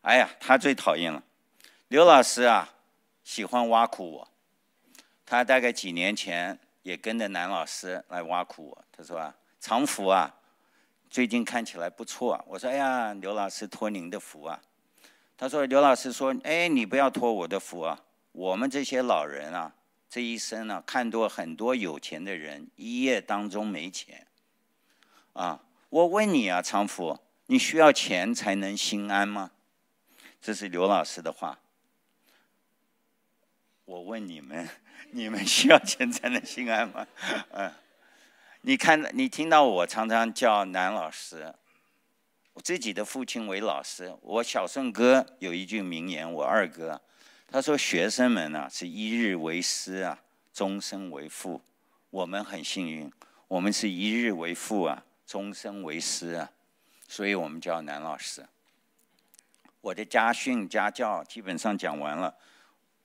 哎呀，他最讨厌了。刘老师啊，喜欢挖苦我。他大概几年前也跟着南老师来挖苦我，他说啊，常福啊，最近看起来不错。我说，哎呀，刘老师托您的福啊。他说：“刘老师说，哎，你不要托我的福啊！我们这些老人啊，这一生啊，看多很多有钱的人一夜当中没钱，啊！我问你啊，常福，你需要钱才能心安吗？这是刘老师的话。我问你们，你们需要钱才能心安吗？嗯，你看，你听到我常常叫男老师。”我自己的父亲为老师，我小顺哥有一句名言，我二哥他说学生们呢是一日为师啊，终身为父。我们很幸运，我们是一日为父啊，终身为师啊，所以我们叫男老师。我的家训家教基本上讲完了，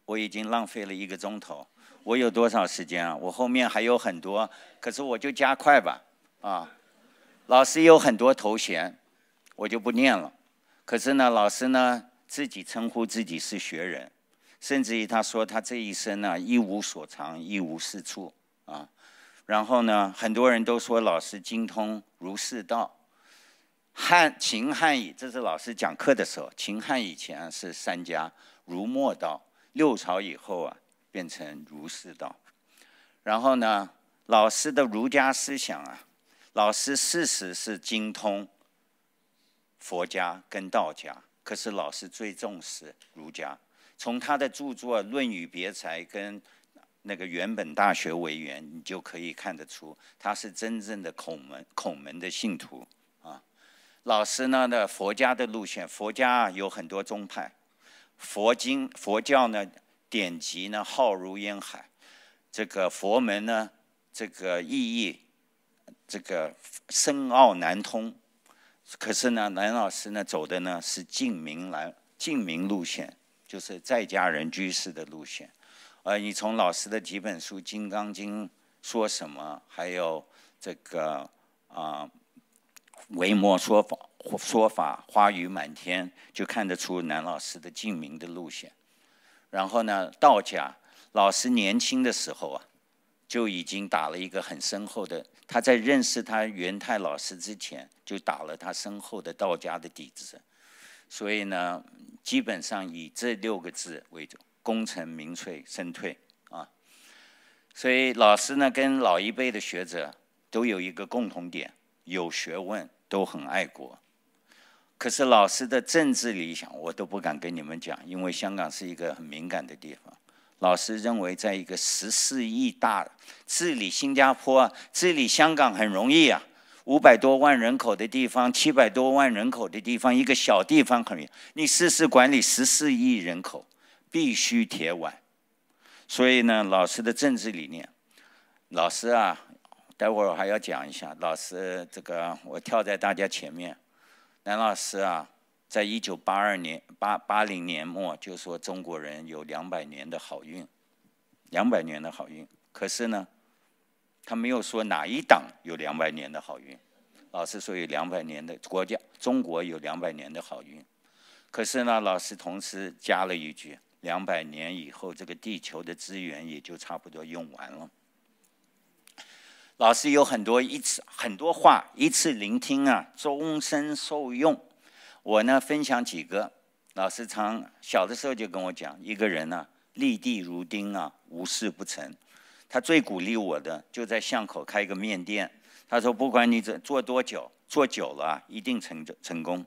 我已经浪费了一个钟头。我有多少时间啊？我后面还有很多，可是我就加快吧。啊，老师有很多头衔。我就不念了，可是呢，老师呢自己称呼自己是学人，甚至于他说他这一生呢一无所长一无是处啊，然后呢，很多人都说老师精通儒释道，汉秦汉以，这是老师讲课的时候，秦汉以前是三家，儒墨道，六朝以后啊变成儒释道，然后呢，老师的儒家思想啊，老师事实是精通。佛家跟道家，可是老师最重视儒家。从他的著作《论语别裁》跟那个《原本大学委员，你就可以看得出，他是真正的孔门、孔门的信徒啊。老师呢的佛家的路线，佛家有很多宗派，佛经、佛教呢典籍呢浩如烟海，这个佛门呢这个意义，这个深奥难通。可是呢，南老师呢走的呢是净明蓝净明路线，就是在家人居士的路线。呃，你从老师的几本书《金刚经》说什么，还有这个啊《维摩说法说法花雨满天》，就看得出南老师的进明的路线。然后呢，道家老师年轻的时候啊。就已经打了一个很深厚的。他在认识他元泰老师之前，就打了他深厚的道家的底子，所以呢，基本上以这六个字为主：功成名遂身退啊。所以老师呢，跟老一辈的学者都有一个共同点：有学问，都很爱国。可是老师的政治理想，我都不敢跟你们讲，因为香港是一个很敏感的地方。老师认为，在一个十四亿大治理新加坡、治理香港很容易啊，五百多万人口的地方，七百多万人口的地方，一个小地方很容易。你试试管理十四亿人口，必须铁腕。所以呢，老师的政治理念，老师啊，待会儿还要讲一下。老师这个，我跳在大家前面，南老师啊。在一九八二年八八零年末，就说中国人有两百年的好运，两百年的好运。可是呢，他没有说哪一党有两百年的好运。老师说有两百年的国家，中国有两百年的好运。可是呢，老师同时加了一句：两百年以后，这个地球的资源也就差不多用完了。老师有很多一次很多话一次聆听啊，终身受用。我呢，分享几个老师常小的时候就跟我讲，一个人呢立地如钉啊，无事不成。他最鼓励我的，就在巷口开一个面店。他说，不管你这做多久，做久了一定成成功。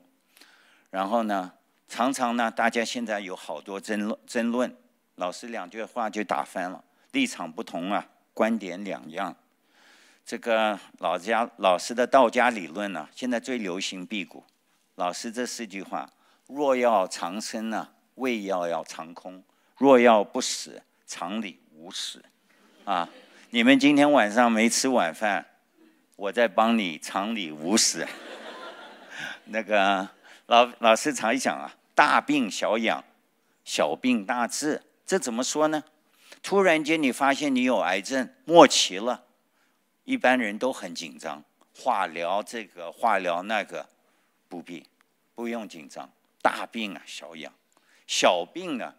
然后呢，常常呢，大家现在有好多争论，争论老师两句话就打翻了，立场不同啊，观点两样。这个老家老师的道家理论呢，现在最流行辟谷。老师，这四句话：若要长生呢，胃药要长空；若要不死，常里无死。啊，你们今天晚上没吃晚饭，我在帮你长里无死。那个老老师常讲啊，大病小养，小病大治。这怎么说呢？突然间你发现你有癌症末期了，一般人都很紧张，化疗这个化疗那个。不必，不用紧张。大病啊，小养；小病啊，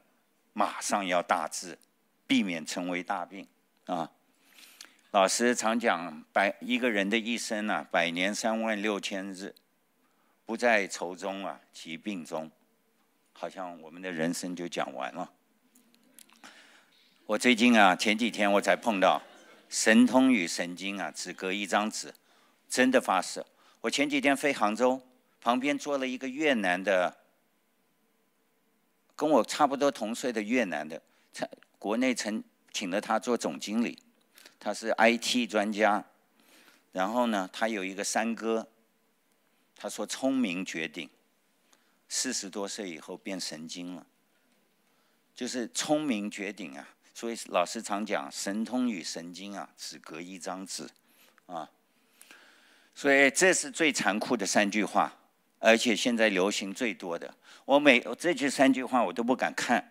马上要大治，避免成为大病啊。老师常讲，百一个人的一生啊，百年三万六千日，不在愁中啊，疾病中，好像我们的人生就讲完了。我最近啊，前几天我才碰到《神通与神经》啊，只隔一张纸，真的发誓。我前几天飞杭州。旁边坐了一个越南的，跟我差不多同岁的越南的，他国内曾请了他做总经理，他是 IT 专家，然后呢，他有一个三哥，他说聪明绝顶，四十多岁以后变神经了，就是聪明绝顶啊，所以老师常讲神通与神经啊，只隔一张纸，啊，所以这是最残酷的三句话。而且现在流行最多的，我每这句三句话我都不敢看，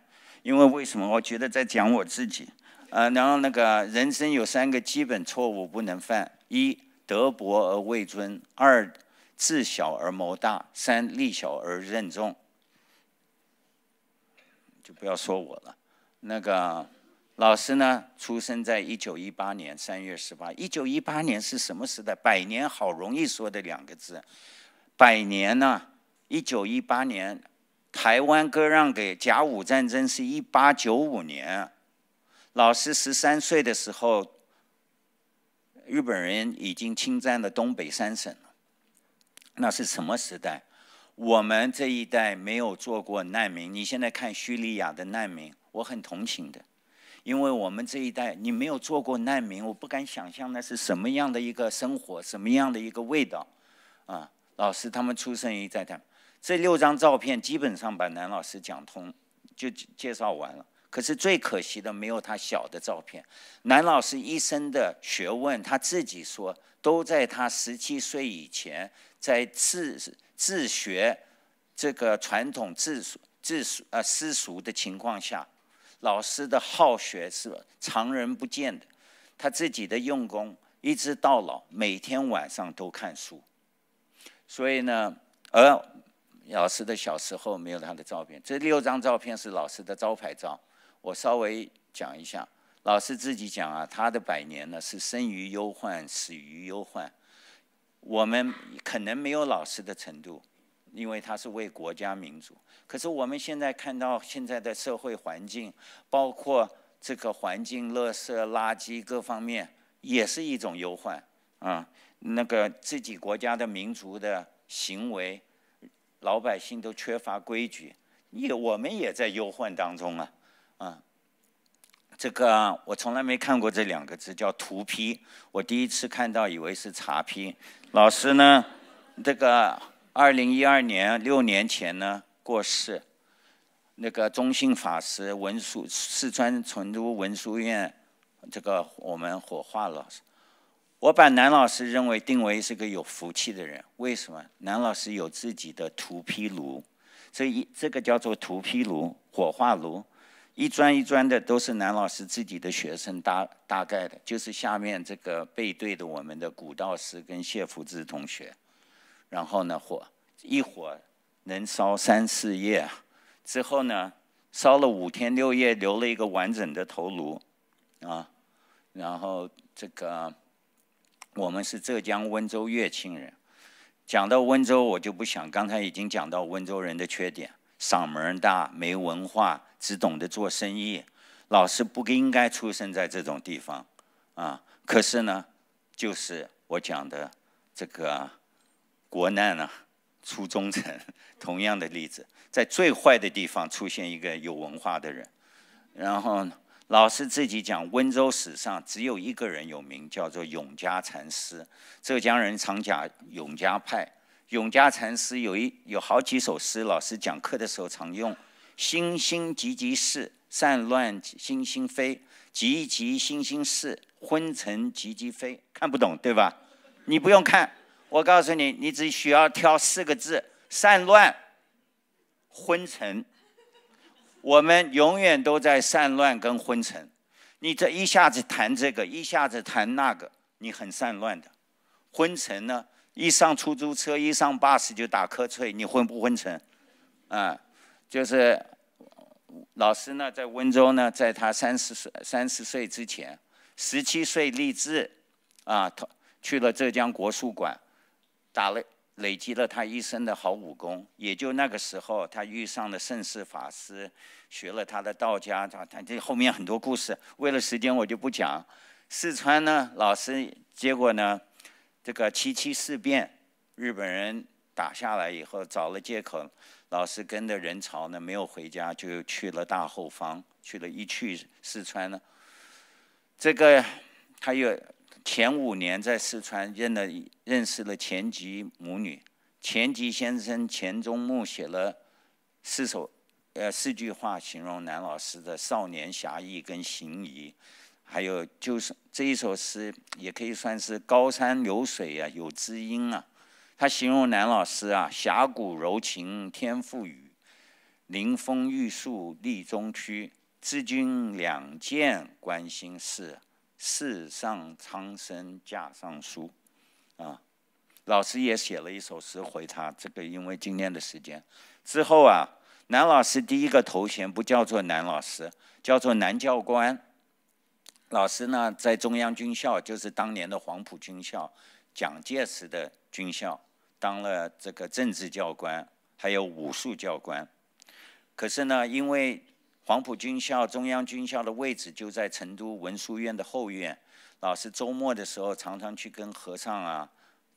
因为为什么？我觉得在讲我自己。呃，然后那个人生有三个基本错误不能犯：一德薄而位尊；二自小而谋大；三力小而任重。就不要说我了。那个老师呢，出生在一九一八年三月十八。一九一八年是什么时代？百年好容易说的两个字。百年呢？一九一八年，台湾割让给甲午战争是一八九五年。老师十三岁的时候，日本人已经侵占了东北三省了。那是什么时代？我们这一代没有做过难民。你现在看叙利亚的难民，我很同情的，因为我们这一代你没有做过难民，我不敢想象那是什么样的一个生活，什么样的一个味道，啊。老师他们出生于在那，这六张照片基本上把男老师讲通，就介绍完了。可是最可惜的没有他小的照片。男老师一生的学问，他自己说都在他十七岁以前，在自自学这个传统自自呃私塾的情况下，老师的好学是常人不见的。他自己的用功，一直到老，每天晚上都看书。所以呢，呃，老师的小时候没有他的照片，这六张照片是老师的招牌照。我稍微讲一下，老师自己讲啊，他的百年呢是生于忧患，死于忧患。我们可能没有老师的程度，因为他是为国家民族。可是我们现在看到现在的社会环境，包括这个环境、垃圾、各方面，也是一种忧患啊。那个自己国家的民族的行为，老百姓都缺乏规矩，也我们也在忧患当中啊，啊，这个我从来没看过这两个字叫“图批”，我第一次看到以为是“查批”。老师呢，这个二零一二年六年前呢过世，那个中信法师文殊，四川成都文殊院，这个我们火化了。我把南老师认为定为是个有福气的人，为什么？南老师有自己的图坯炉，所以这个叫做图坯炉、火化炉，一砖一砖的都是南老师自己的学生搭搭盖的，就是下面这个背对的我们的古道师跟谢福志同学，然后呢火一火能烧三四夜，之后呢烧了五天六夜，留了一个完整的头颅，啊，然后这个。我们是浙江温州乐清人，讲到温州，我就不想，刚才已经讲到温州人的缺点：嗓门大、没文化、只懂得做生意。老师不应该出生在这种地方，啊！可是呢，就是我讲的这个国难呢出忠臣，同样的例子，在最坏的地方出现一个有文化的人，然后呢。老师自己讲，温州史上只有一个人有名，叫做永嘉禅师。浙江人常讲永嘉派，永嘉禅师有一有好几首诗，老师讲课的时候常用。星星急急事，散乱星星飞；急急星星事，昏沉急急飞。看不懂对吧？你不用看，我告诉你，你只需要挑四个字：散乱、昏沉。我们永远都在散乱跟昏沉，你这一下子谈这个，一下子谈那个，你很散乱的。昏沉呢？一上出租车，一上巴士就打瞌睡，你昏不昏沉？啊，就是老师呢，在温州呢，在他三十岁三十岁之前，十七岁立志啊，他去了浙江国术馆，打了累积了他一身的好武功，也就那个时候，他遇上了盛世法师，学了他的道家，他他这后面很多故事，为了时间我就不讲。四川呢，老师结果呢，这个七七事变，日本人打下来以后，找了借口，老师跟着人潮呢没有回家，就去了大后方，去了一去四川呢，这个他又。前五年在四川认了认识了钱吉母女，钱吉先生钱钟木写了四首呃四句话形容南老师的少年侠义跟行谊，还有就是这一首诗也可以算是高山流水呀，有知音啊。他形容南老师啊，侠骨柔情天赋予，临风玉树立中区，知君两件关心事。世上苍生架上书，啊，老师也写了一首诗回他。这个因为今天的时间之后啊，男老师第一个头衔不叫做男老师，叫做男教官。老师呢，在中央军校，就是当年的黄埔军校，蒋介石的军校，当了这个政治教官，还有武术教官。可是呢，因为黄埔军校、中央军校的位置就在成都文殊院的后院。老师周末的时候常常去跟和尚啊，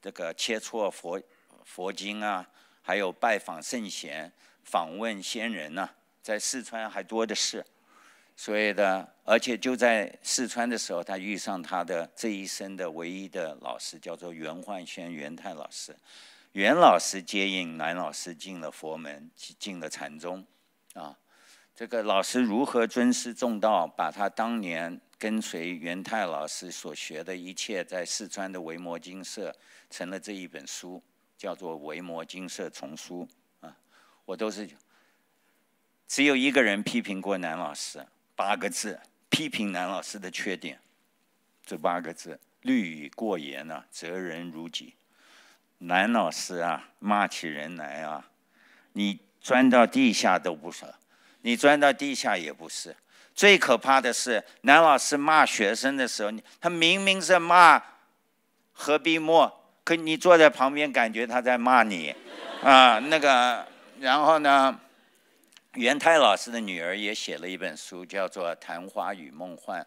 这个切磋佛佛经啊，还有拜访圣贤、访问仙人呐，在四川还多的是。所以的，而且就在四川的时候，他遇上他的这一生的唯一的老师，叫做袁焕轩袁泰老师。袁老师接应南老师进了佛门，进进了禅宗，啊。这个老师如何尊师重道，把他当年跟随元泰老师所学的一切，在四川的维摩金社成了这一本书，叫做《维摩金社丛书》啊。我都是只有一个人批评过南老师，八个字批评南老师的缺点，这八个字“律语过严”呢，责人如己。南老师啊，骂起人来啊，你钻到地下都不舍。你钻到地下也不是，最可怕的是男老师骂学生的时候，他明明是骂何必墨，可你坐在旁边感觉他在骂你，啊，那个，然后呢，元太老师的女儿也写了一本书，叫做《昙花与梦幻》，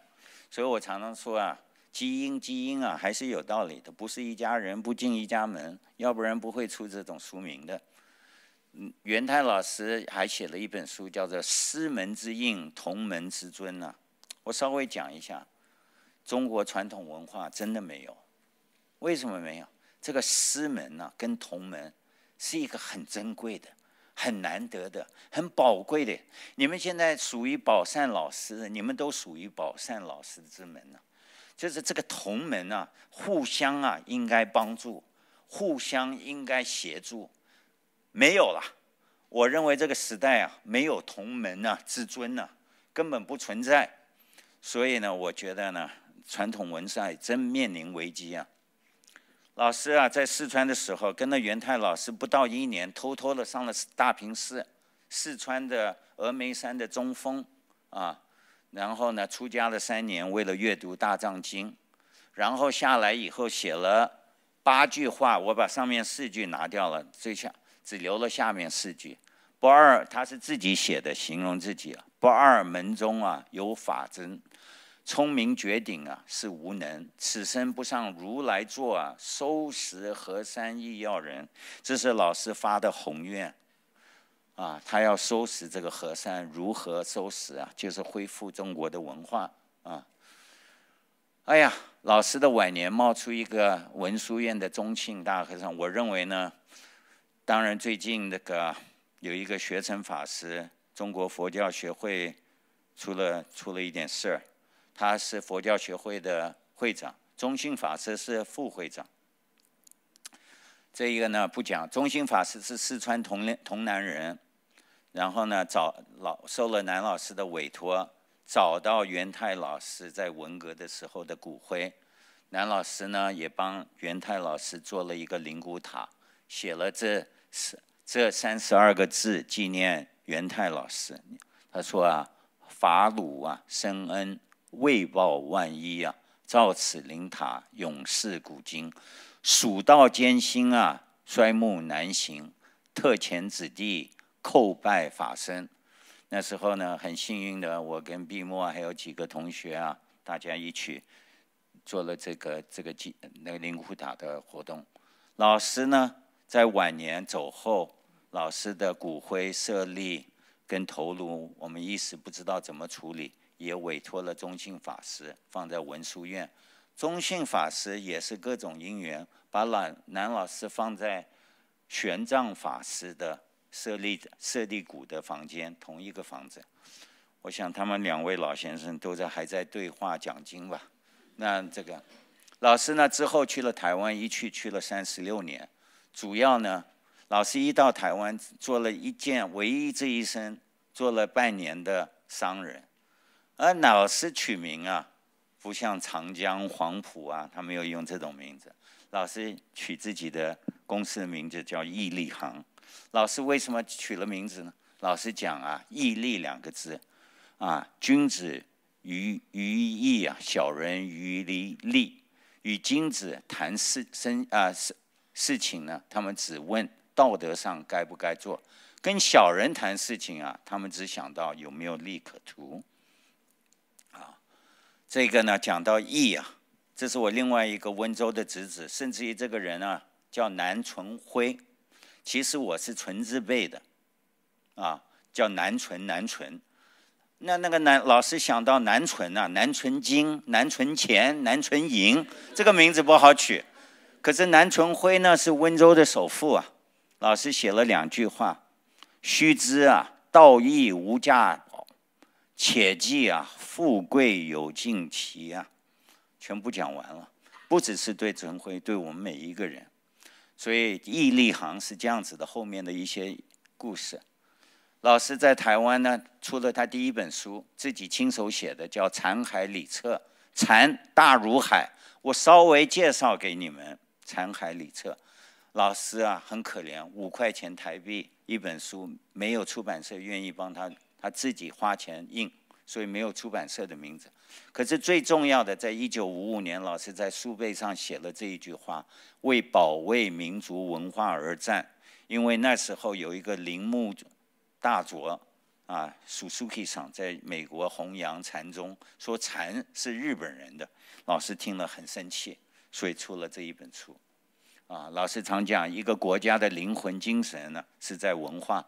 所以我常常说啊，基因基因啊，还是有道理的，不是一家人不进一家门，要不然不会出这种书名的。嗯，泰老师还写了一本书，叫做《师门之应，同门之尊》呢，我稍微讲一下，中国传统文化真的没有，为什么没有？这个师门呢，跟同门是一个很珍贵的、很难得的、很宝贵的。你们现在属于宝善老师你们都属于宝善老师之门呢。就是这个同门啊，互相啊应该帮助，互相应该协助。没有了，我认为这个时代啊，没有同门呐，至尊呐，根本不存在。所以呢，我觉得呢，传统文化真面临危机啊。老师啊，在四川的时候，跟了元泰老师不到一年，偷偷的上了大平寺，四川的峨眉山的中峰啊，然后呢，出家了三年，为了阅读大藏经，然后下来以后写了八句话，我把上面四句拿掉了，这下。只留了下面四句，不二，他是自己写的，形容自己不二门中啊有法真，聪明绝顶啊是无能，此生不上如来座啊收拾河山亦要人，这是老师发的宏愿，啊，他要收拾这个河山，如何收拾啊？就是恢复中国的文化啊。哎呀，老师的晚年冒出一个文殊院的宗庆大和尚，我认为呢。当然，最近那个有一个学成法师，中国佛教学会出了出了一点事儿。他是佛教学会的会长，中兴法师是副会长。这一个呢不讲，中兴法师是四川铜铜南人，然后呢找老受了南老师的委托，找到元泰老师在文革的时候的骨灰，南老师呢也帮元泰老师做了一个灵骨塔，写了这。是这三十二个字纪念元泰老师，他说啊，法鲁啊生恩未报万一啊，造此灵塔永世古今。蜀道艰辛啊，衰木难行，特遣子弟叩拜法身。那时候呢，很幸运的，我跟毕墨还有几个同学啊，大家一起做了这个这个祭那个灵骨塔的活动。老师呢？在晚年走后，老师的骨灰舍利跟头颅，我们一时不知道怎么处理，也委托了中信法师放在文殊院。中信法师也是各种因缘，把老男老师放在玄奘法师的舍利舍利骨的房间，同一个房子。我想他们两位老先生都在还在对话讲经吧。那这个老师呢，之后去了台湾，一去去了三十六年。主要呢，老师一到台湾做了一件唯一这一生做了半年的商人，而老师取名啊，不像长江、黄埔啊，他没有用这种名字。老师取自己的公司的名字叫毅立行。老师为什么取了名字呢？老师讲啊，毅立两个字，啊，君子于于义啊，小人于利利，与君子谈事生啊生事情呢，他们只问道德上该不该做；跟小人谈事情啊，他们只想到有没有利可图。啊，这个呢，讲到义啊，这是我另外一个温州的侄子，甚至于这个人啊，叫南存辉，其实我是存字辈的，啊，叫南存南存。那那个南老师想到南存啊，南存金、南存钱、南存银，这个名字不好取。可是南存辉呢是温州的首富啊，老师写了两句话，须知啊，道义无价，且记啊，富贵有尽期啊，全部讲完了，不只是对陈辉，对我们每一个人。所以义利行是这样子的，后面的一些故事，老师在台湾呢出了他第一本书，自己亲手写的，叫《残海里策》，残大如海，我稍微介绍给你们。残骸里册，老师啊很可怜，五块钱台币一本书，没有出版社愿意帮他，他自己花钱印，所以没有出版社的名字。可是最重要的，在一九五五年，老师在书背上写了这一句话：“为保卫民族文化而战。”因为那时候有一个铃木大佐啊，Suzuki 上在美国弘扬禅宗，说禅是日本人的，老师听了很生气。所以出了这一本书，啊，老师常讲，一个国家的灵魂、精神呢，是在文化，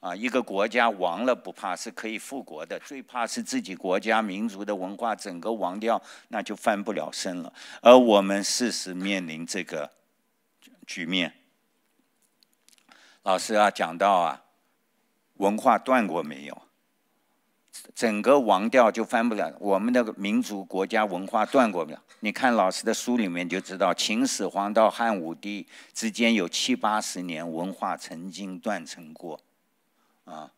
啊，一个国家亡了不怕，是可以复国的，最怕是自己国家民族的文化整个亡掉，那就翻不了身了。而我们事实面临这个局面，老师啊，讲到啊，文化断过没有？整个亡掉就翻不了，我们的民族国家文化断过没有？你看老师的书里面就知道，秦始皇到汉武帝之间有七八十年文化曾经断层过，啊，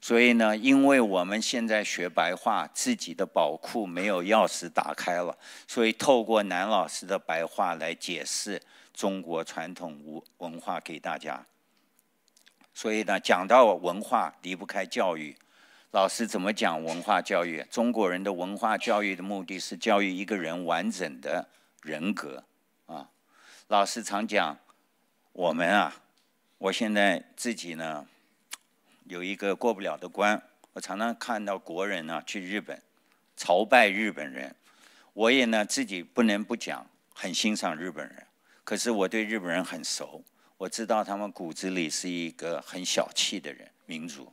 所以呢，因为我们现在学白话，自己的宝库没有钥匙打开了，所以透过男老师的白话来解释中国传统文文化给大家。所以呢，讲到文化离不开教育。老师怎么讲文化教育？中国人的文化教育的目的是教育一个人完整的人格啊。老师常讲，我们啊，我现在自己呢，有一个过不了的关。我常常看到国人呢去日本，朝拜日本人，我也呢自己不能不讲，很欣赏日本人。可是我对日本人很熟，我知道他们骨子里是一个很小气的人民族，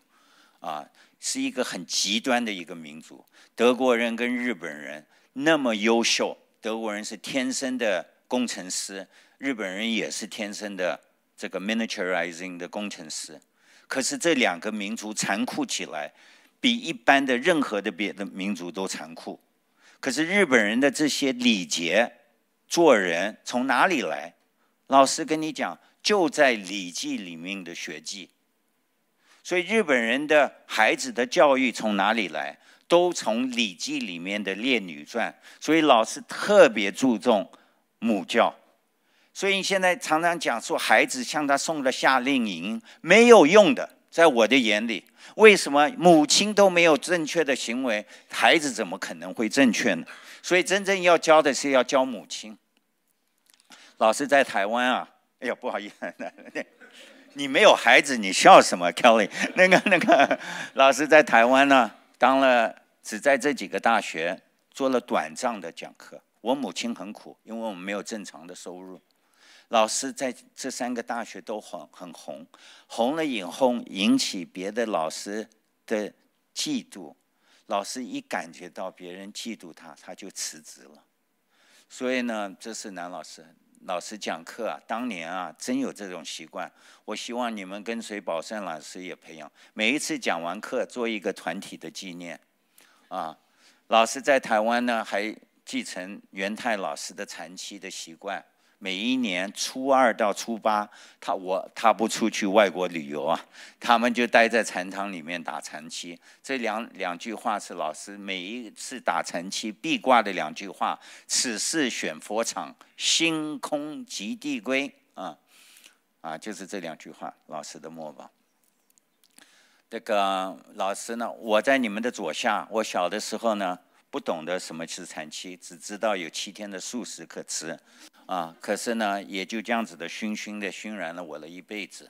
啊。是一个很极端的一个民族，德国人跟日本人那么优秀，德国人是天生的工程师，日本人也是天生的这个 miniaturizing 的工程师。可是这两个民族残酷起来，比一般的任何的别的民族都残酷。可是日本人的这些礼节、做人从哪里来？老师跟你讲，就在《礼记》里面的学记。所以日本人的孩子的教育从哪里来？都从《礼记》里面的《列女传》。所以老师特别注重母教。所以现在常常讲说，孩子向他送了夏令营没有用的。在我的眼里，为什么母亲都没有正确的行为，孩子怎么可能会正确呢？所以真正要教的是要教母亲。老师在台湾啊，哎呀，不好意思。你没有孩子，你笑什么，Kelly？那个那个老师在台湾呢，当了只在这几个大学做了短暂的讲课。我母亲很苦，因为我们没有正常的收入。老师在这三个大学都很很红，红了以后引起别的老师的嫉妒。老师一感觉到别人嫉妒他，他就辞职了。所以呢，这是男老师。老师讲课啊，当年啊，真有这种习惯。我希望你们跟随宝善老师也培养，每一次讲完课做一个团体的纪念，啊，老师在台湾呢，还继承元泰老师的长期的习惯。每一年初二到初八，他我他不出去外国旅游啊，他们就待在禅堂里面打禅期。这两两句话是老师每一次打禅期必挂的两句话：“此事选佛场，星空极地归。”啊啊，就是这两句话，老师的墨宝。这个老师呢，我在你们的左下。我小的时候呢，不懂得什么是禅期，只知道有七天的素食可吃。啊，可是呢，也就这样子的熏熏的熏染了我了一辈子。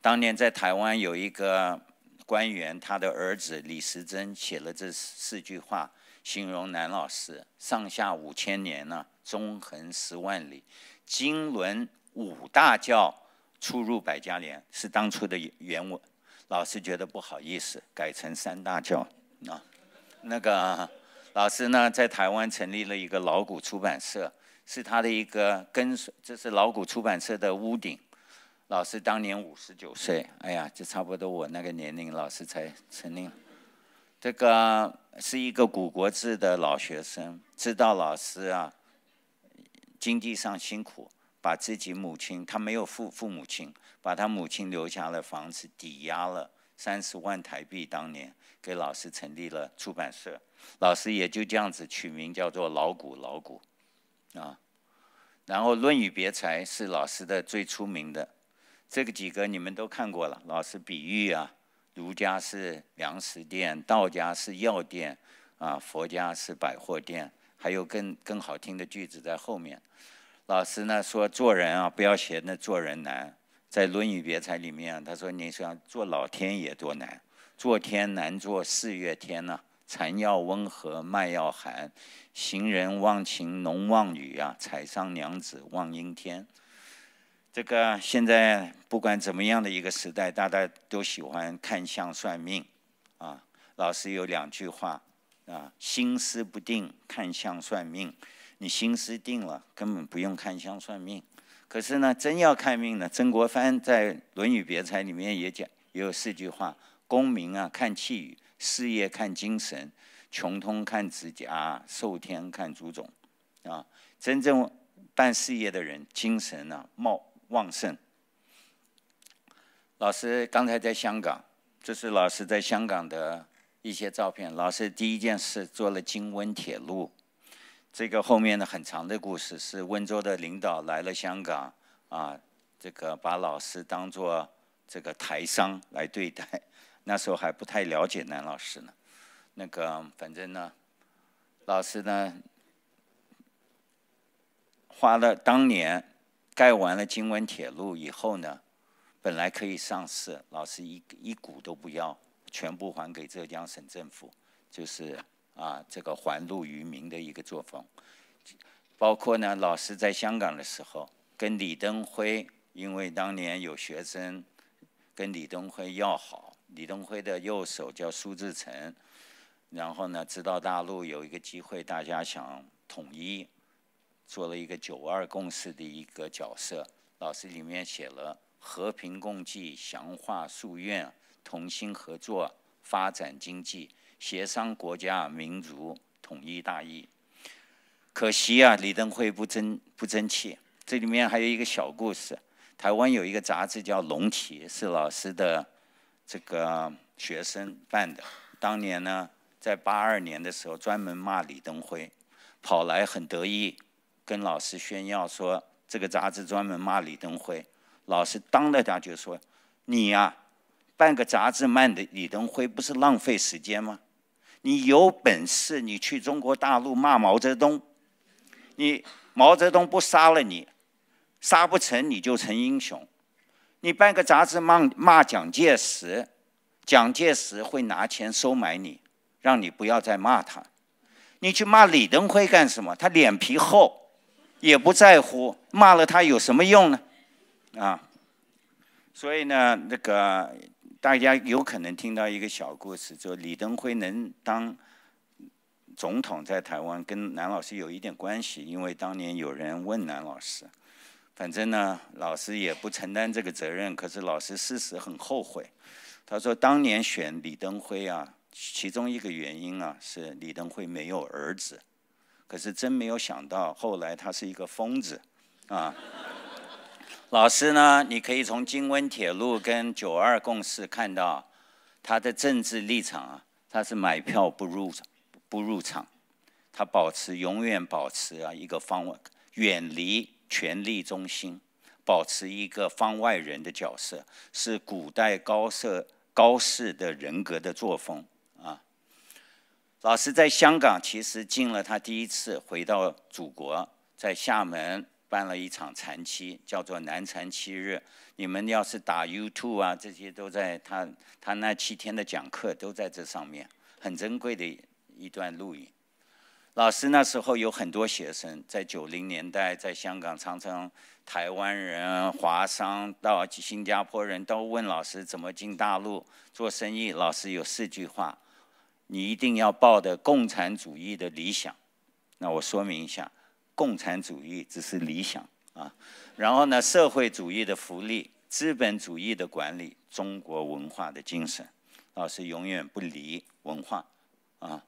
当年在台湾有一个官员，他的儿子李时珍写了这四句话，形容南老师：上下五千年呢，纵横十万里，经纶五大教，出入百家联，是当初的原文。老师觉得不好意思，改成三大教。啊，那个老师呢，在台湾成立了一个老古出版社。是他的一个跟随，这是老谷出版社的屋顶。老师当年五十九岁，哎呀，就差不多我那个年龄，老师才成年。这个是一个古国字的老学生，知道老师啊，经济上辛苦，把自己母亲，他没有父父母亲，把他母亲留下的房子抵押了三十万台币，当年给老师成立了出版社。老师也就这样子取名叫做老谷。老古。啊，然后《论语别裁》是老师的最出名的，这个几个你们都看过了。老师比喻啊，儒家是粮食店，道家是药店，啊，佛家是百货店，还有更更好听的句子在后面。老师呢说做人啊，不要嫌那做人难，在《论语别裁》里面，他说你想做老天爷多难，做天难做四月天呢。残要温和，脉要寒，行人忘情，农望雨啊，采桑娘子望阴天。这个现在不管怎么样的一个时代，大家都喜欢看相算命啊。老师有两句话啊：心思不定看相算命，你心思定了根本不用看相算命。可是呢，真要看命呢，曾国藩在《论语别裁》里面也讲也有四句话：功名啊，看气宇。事业看精神，穷通看指甲，寿天看足种，啊，真正办事业的人，精神呢茂旺盛。老师刚才在香港，这是老师在香港的一些照片。老师第一件事做了金温铁路，这个后面的很长的故事，是温州的领导来了香港，啊，这个把老师当做这个台商来对待。那时候还不太了解南老师呢。那个，反正呢，老师呢，花了当年盖完了金温铁路以后呢，本来可以上市，老师一一股都不要，全部还给浙江省政府，就是啊，这个还路于民的一个作风。包括呢，老师在香港的时候，跟李登辉，因为当年有学生跟李登辉要好。李登辉的右手叫苏志诚，然后呢，知道大陆有一个机会，大家想统一，做了一个九二共识的一个角色。老师里面写了“和平共济，祥化夙愿，同心合作，发展经济，协商国家民族统一大义”。可惜啊，李登辉不争不争气。这里面还有一个小故事：台湾有一个杂志叫《龙旗》，是老师的。这个学生办的，当年呢，在八二年的时候，专门骂李登辉，跑来很得意，跟老师炫耀说这个杂志专门骂李登辉。老师当着他就说：“你呀，办个杂志骂的李登辉不是浪费时间吗？你有本事，你去中国大陆骂毛泽东，你毛泽东不杀了你，杀不成你就成英雄。”你办个杂志骂骂蒋介石，蒋介石会拿钱收买你，让你不要再骂他。你去骂李登辉干什么？他脸皮厚，也不在乎，骂了他有什么用呢？啊，所以呢，那个大家有可能听到一个小故事，就李登辉能当总统在台湾跟南老师有一点关系，因为当年有人问南老师。反正呢，老师也不承担这个责任。可是老师事实很后悔，他说当年选李登辉啊，其中一个原因啊是李登辉没有儿子。可是真没有想到，后来他是一个疯子，啊。老师呢，你可以从金温铁路跟九二共识看到他的政治立场啊，他是买票不入场，不入场，他保持永远保持啊一个方位，远离。权力中心，保持一个方外人的角色，是古代高士高士的人格的作风啊。老师在香港其实进了他第一次回到祖国，在厦门办了一场禅期，叫做南禅七日。你们要是打 YouTube 啊，这些都在他他那七天的讲课都在这上面，很珍贵的一段录影。老师那时候有很多学生，在九零年代在香港、常常台湾人、华商到新加坡人都问老师怎么进大陆做生意。老师有四句话：你一定要抱的共产主义的理想。那我说明一下，共产主义只是理想啊。然后呢，社会主义的福利，资本主义的管理，中国文化的精神，老师永远不离文化啊。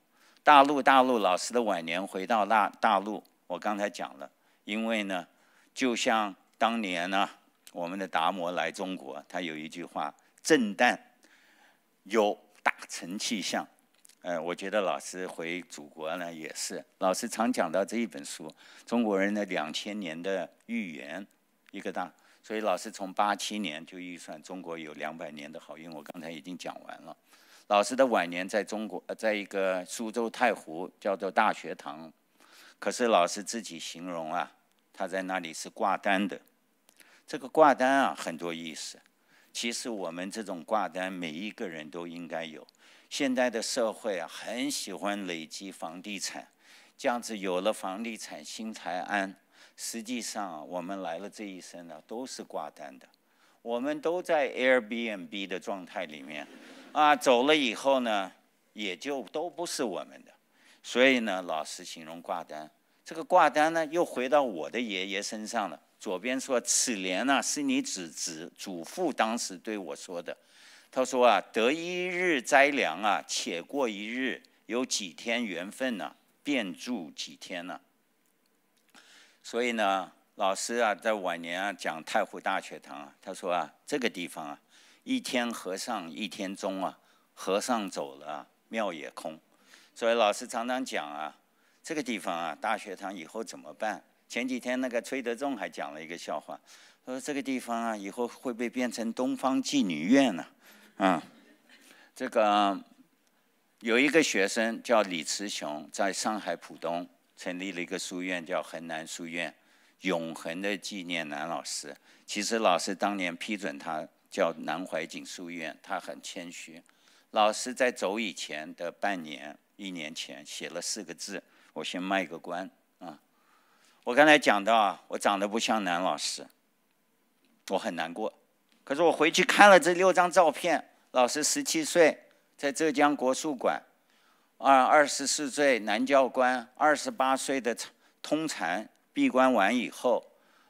大陆，大陆老师的晚年回到大大陆，我刚才讲了，因为呢，就像当年呢，我们的达摩来中国，他有一句话：“震旦有大成气象。”哎，我觉得老师回祖国呢也是，老师常讲到这一本书，中国人的两千年的预言，一个大，所以老师从八七年就预算中国有两百年的好运，我刚才已经讲完了。老师的晚年在中国，在一个苏州太湖叫做大学堂。可是老师自己形容啊，他在那里是挂单的。这个挂单啊，很多意思。其实我们这种挂单，每一个人都应该有。现在的社会啊，很喜欢累积房地产，这样子有了房地产新才安。实际上，我们来了这一生呢，都是挂单的。我们都在 Airbnb 的状态里面。啊，走了以后呢，也就都不是我们的，所以呢，老师形容挂单，这个挂单呢，又回到我的爷爷身上了。左边说：“此联呢，是你祖祖祖父当时对我说的，他说啊，得一日灾粮啊，且过一日，有几天缘分呢，便住几天呢。”所以呢，老师啊，在晚年啊讲太湖大学堂啊，他说啊，这个地方啊。一天和尚一天钟啊，和尚走了，庙也空。所以老师常常讲啊，这个地方啊，大学堂以后怎么办？前几天那个崔德仲还讲了一个笑话，说这个地方啊，以后会不会变成东方妓女院呢。啊，这个有一个学生叫李慈雄，在上海浦东成立了一个书院，叫衡南书院，永恒的纪念南老师。其实老师当年批准他。叫南怀瑾书院，他很谦虚。老师在走以前的半年、一年前写了四个字：“我先卖个关啊。”我刚才讲到啊，我长得不像男老师，我很难过。可是我回去看了这六张照片，老师十七岁在浙江国术馆，二二十四岁男教官，二十八岁的通禅闭关完以后，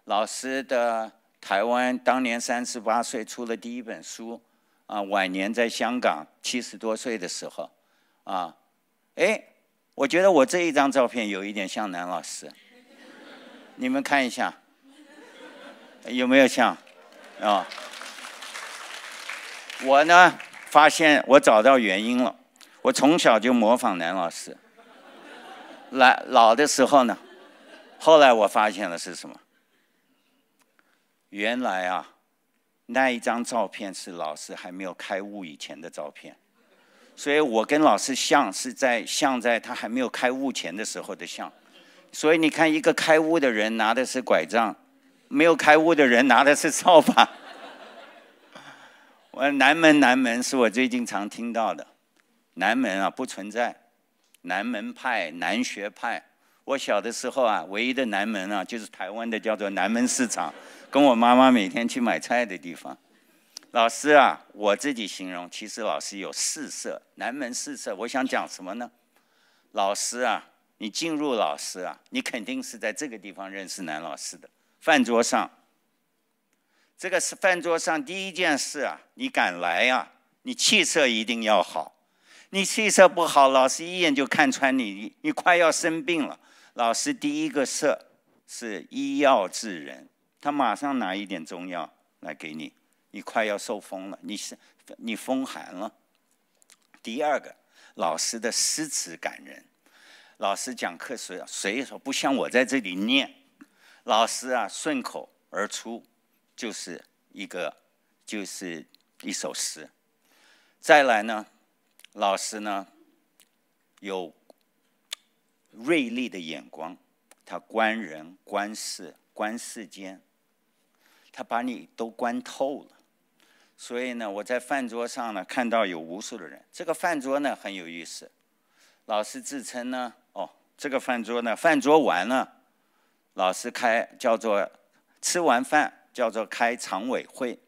老师的。台湾当年三十八岁出了第一本书，啊，晚年在香港七十多岁的时候，啊，哎，我觉得我这一张照片有一点像南老师，你们看一下有没有像，啊，我呢发现我找到原因了，我从小就模仿南老师，来老的时候呢，后来我发现了是什么？原来啊，那一张照片是老师还没有开悟以前的照片，所以我跟老师像是在像在他还没有开悟前的时候的像，所以你看一个开悟的人拿的是拐杖，没有开悟的人拿的是扫把。我南门南门是我最近常听到的，南门啊不存在，南门派南学派。我小的时候啊，唯一的南门啊就是台湾的叫做南门市场。跟我妈妈每天去买菜的地方，老师啊，我自己形容，其实老师有四色，南门四色。我想讲什么呢？老师啊，你进入老师啊，你肯定是在这个地方认识男老师的。饭桌上，这个是饭桌上第一件事啊，你敢来呀？你气色一定要好，你气色不好，老师一眼就看穿你，你快要生病了。老师第一个色是医药治人。他马上拿一点中药来给你，你快要受风了，你是你风寒了。第二个，老师的诗词感人，老师讲课时，随手，不像我在这里念，老师啊顺口而出，就是一个就是一首诗。再来呢，老师呢有锐利的眼光，他观人、观事、观世间。他把你都关透了，所以呢，我在饭桌上呢看到有无数的人。这个饭桌呢很有意思，老师自称呢，哦，这个饭桌呢，饭桌完了，老师开叫做吃完饭叫做开常委会，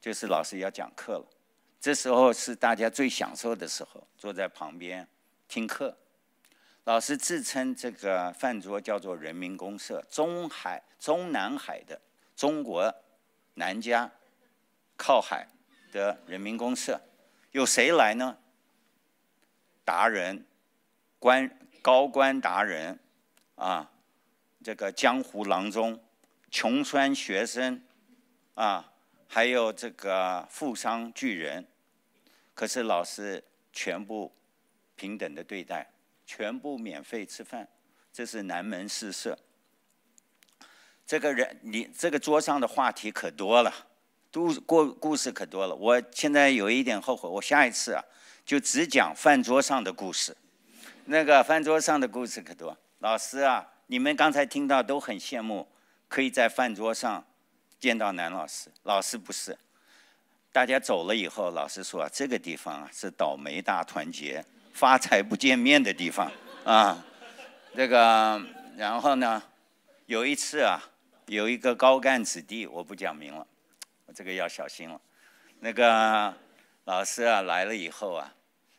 就是老师要讲课了。这时候是大家最享受的时候，坐在旁边听课。老师自称这个饭桌叫做人民公社中海中南海的。中国南疆靠海的人民公社，有谁来呢？达人、官、高官达人，啊，这个江湖郎中、穷酸学生，啊，还有这个富商巨人，可是老师全部平等的对待，全部免费吃饭，这是南门四社。这个人，你这个桌上的话题可多了，都过故事可多了。我现在有一点后悔，我下一次啊，就只讲饭桌上的故事。那个饭桌上的故事可多，老师啊，你们刚才听到都很羡慕，可以在饭桌上见到男老师。老师不是，大家走了以后，老师说这个地方啊是倒霉大团结、发财不见面的地方啊。这个，然后呢，有一次啊。有一个高干子弟，我不讲名了，我这个要小心了。那个老师啊来了以后啊，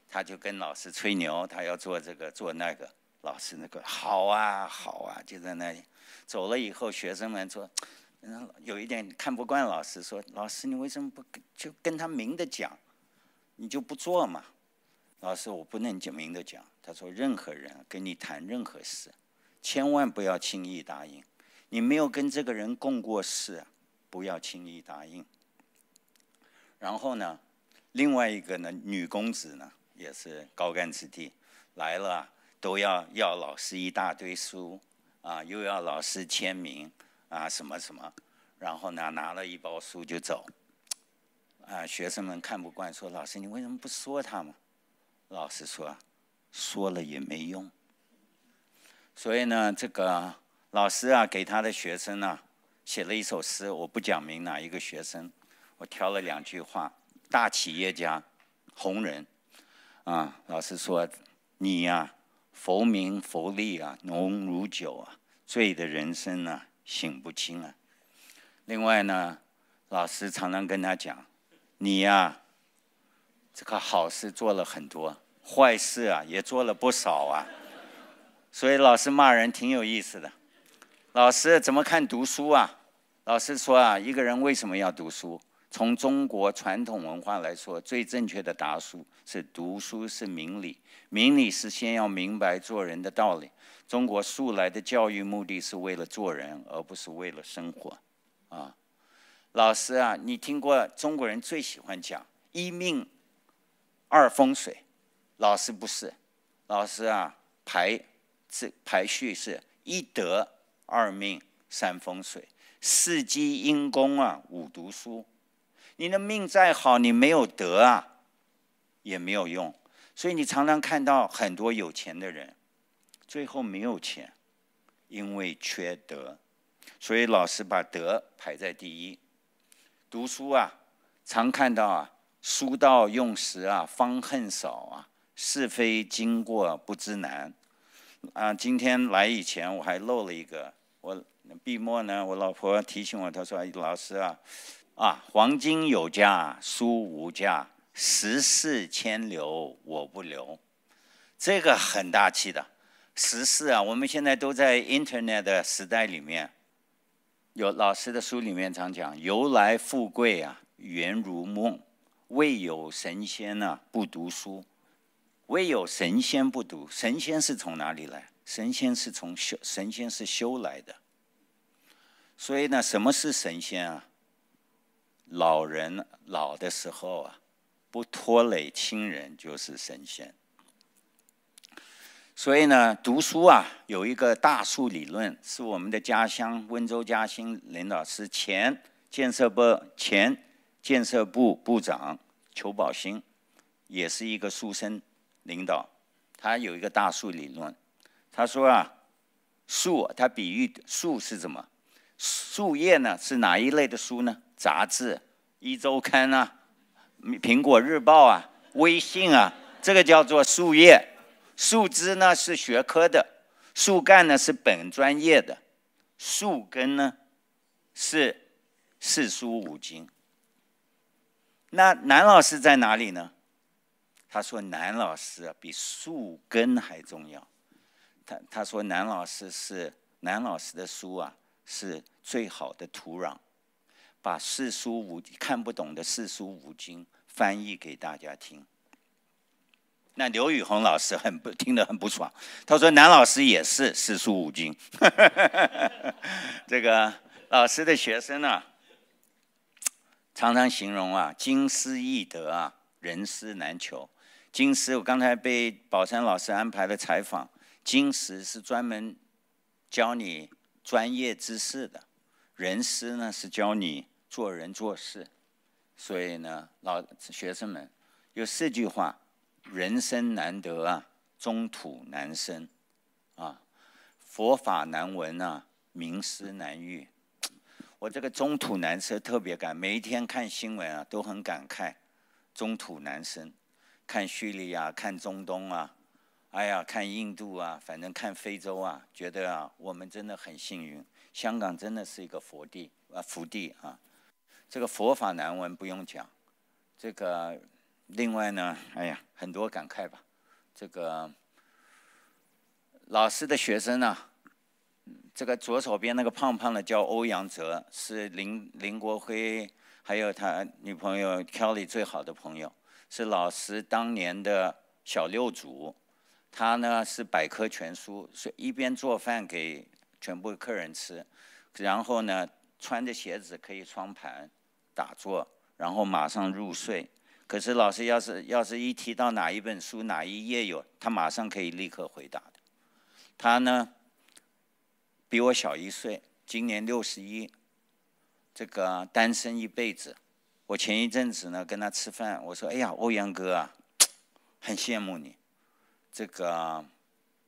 他就跟老师吹牛，他要做这个做那个。老师那个好啊好啊，就在那里。走了以后，学生们说，有一点看不惯老师，说老师你为什么不就跟他明的讲，你就不做嘛？老师我不能讲明的讲。他说任何人跟你谈任何事，千万不要轻易答应。你没有跟这个人共过事，不要轻易答应。然后呢，另外一个呢，女公子呢，也是高干子弟，来了都要要老师一大堆书，啊，又要老师签名，啊，什么什么，然后呢，拿了一包书就走，啊，学生们看不惯，说老师你为什么不说他嘛？老师说，说了也没用。所以呢，这个。老师啊，给他的学生呢写了一首诗，我不讲明哪一个学生，我挑了两句话：大企业家，红人，啊，老师说你呀，浮名浮利啊，浓如酒啊，醉的人生呢，醒不清啊。另外呢，老师常常跟他讲，你呀，这个好事做了很多，坏事啊也做了不少啊，所以老师骂人挺有意思的。老师怎么看读书啊？老师说啊，一个人为什么要读书？从中国传统文化来说，最正确的答书是读书是明理，明理是先要明白做人的道理。中国素来的教育目的是为了做人，而不是为了生活。啊，老师啊，你听过中国人最喜欢讲一命，二风水。老师不是，老师啊，排是排序是一德。二命三风水，四积阴功啊，五读书。你的命再好，你没有德啊，也没有用。所以你常常看到很多有钱的人，最后没有钱，因为缺德。所以老师把德排在第一。读书啊，常看到啊，书到用时啊，方恨少啊，是非经过不知难。啊，今天来以前我还漏了一个，我闭幕呢，我老婆提醒我，她说老师啊，啊黄金有价书无价，时事千流我不留，这个很大气的时事啊，我们现在都在 Internet 的时代里面，有老师的书里面常讲由来富贵啊，缘如梦，未有神仙啊，不读书。唯有神仙不读，神仙是从哪里来？神仙是从修，神仙是修来的。所以呢，什么是神仙啊？老人老的时候啊，不拖累亲人就是神仙。所以呢，读书啊，有一个大树理论，是我们的家乡温州嘉兴领导，是前建设部前建设部部长裘保兴，也是一个书生。领导，他有一个大树理论。他说啊，树，他比喻树是什么？树叶呢是哪一类的书呢？杂志、一周刊啊、苹果日报啊、微信啊，这个叫做树叶。树枝呢是学科的，树干呢是本专业的，树根呢是四书五经。那南老师在哪里呢？他说：“男老师啊，比树根还重要。”他他说：“男老师是男老师的书啊，是最好的土壤，把四书五看不懂的四书五经翻译给大家听。”那刘宇红老师很不听得很不爽，他说：“男老师也是四书五经。”这个老师的学生呢，常常形容啊，“经师易得啊，人师难求。”金师，我刚才被宝山老师安排了采访。金师是专门教你专业知识的，人师呢是教你做人做事。所以呢，老学生们有四句话：人生难得啊，中土难生啊，佛法难闻啊，名师难遇。我这个中土难生特别感，每一天看新闻啊都很感慨，中土难生。看叙利亚，看中东啊，哎呀，看印度啊，反正看非洲啊，觉得啊，我们真的很幸运。香港真的是一个佛地啊福地啊，这个佛法难闻不用讲，这个另外呢，哎呀，很多感慨吧。这个老师的学生呢，这个左手边那个胖胖的叫欧阳哲，是林林国辉还有他女朋友 Kelly 最好的朋友。是老师当年的小六组，他呢是百科全书，是一边做饭给全部客人吃，然后呢穿着鞋子可以穿盘打坐，然后马上入睡。可是老师要是要是一提到哪一本书哪一页有，他马上可以立刻回答的。他呢比我小一岁，今年六十一，这个单身一辈子。我前一阵子呢跟他吃饭，我说：“哎呀，欧阳哥啊，很羡慕你，这个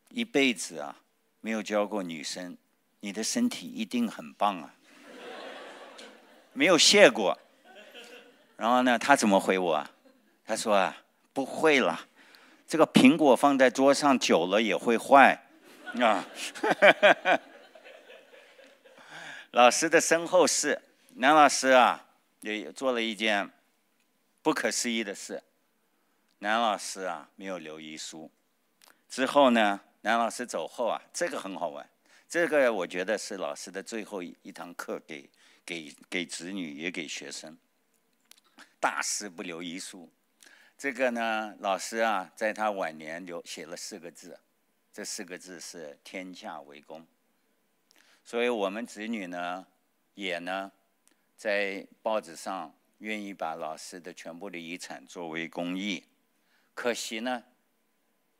一辈子啊没有教过女生，你的身体一定很棒啊。”没有谢过。然后呢，他怎么回我？他说：“啊，不会了，这个苹果放在桌上久了也会坏。”啊，老师的身后事，梁老师啊。也做了一件不可思议的事，男老师啊没有留遗书。之后呢，男老师走后啊，这个很好玩，这个我觉得是老师的最后一一堂课，给给给子女也给学生。大师不留遗书，这个呢，老师啊在他晚年留写了四个字，这四个字是“天下为公”。所以我们子女呢，也呢。在报纸上，愿意把老师的全部的遗产作为公益，可惜呢，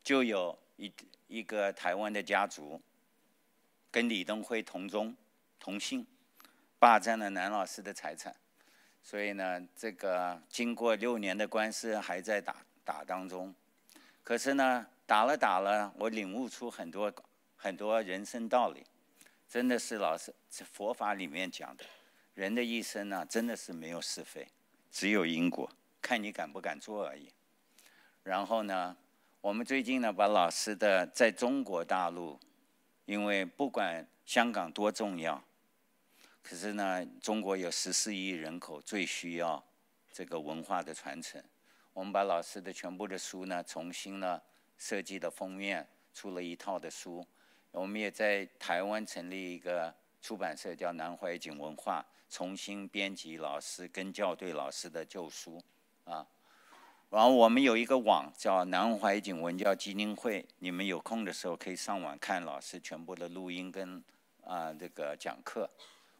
就有一一个台湾的家族，跟李登辉同宗同姓，霸占了男老师的财产，所以呢，这个经过六年的官司还在打打当中，可是呢，打了打了，我领悟出很多很多人生道理，真的是老师佛法里面讲的。人的一生呢，真的是没有是非，只有因果，看你敢不敢做而已。然后呢，我们最近呢，把老师的在中国大陆，因为不管香港多重要，可是呢，中国有十四亿人口，最需要这个文化的传承。我们把老师的全部的书呢，重新呢设计的封面，出了一套的书。我们也在台湾成立一个出版社，叫南怀瑾文化。重新编辑老师跟校对老师的旧书，啊，然后我们有一个网叫南怀瑾文教基金会，你们有空的时候可以上网看老师全部的录音跟啊这个讲课。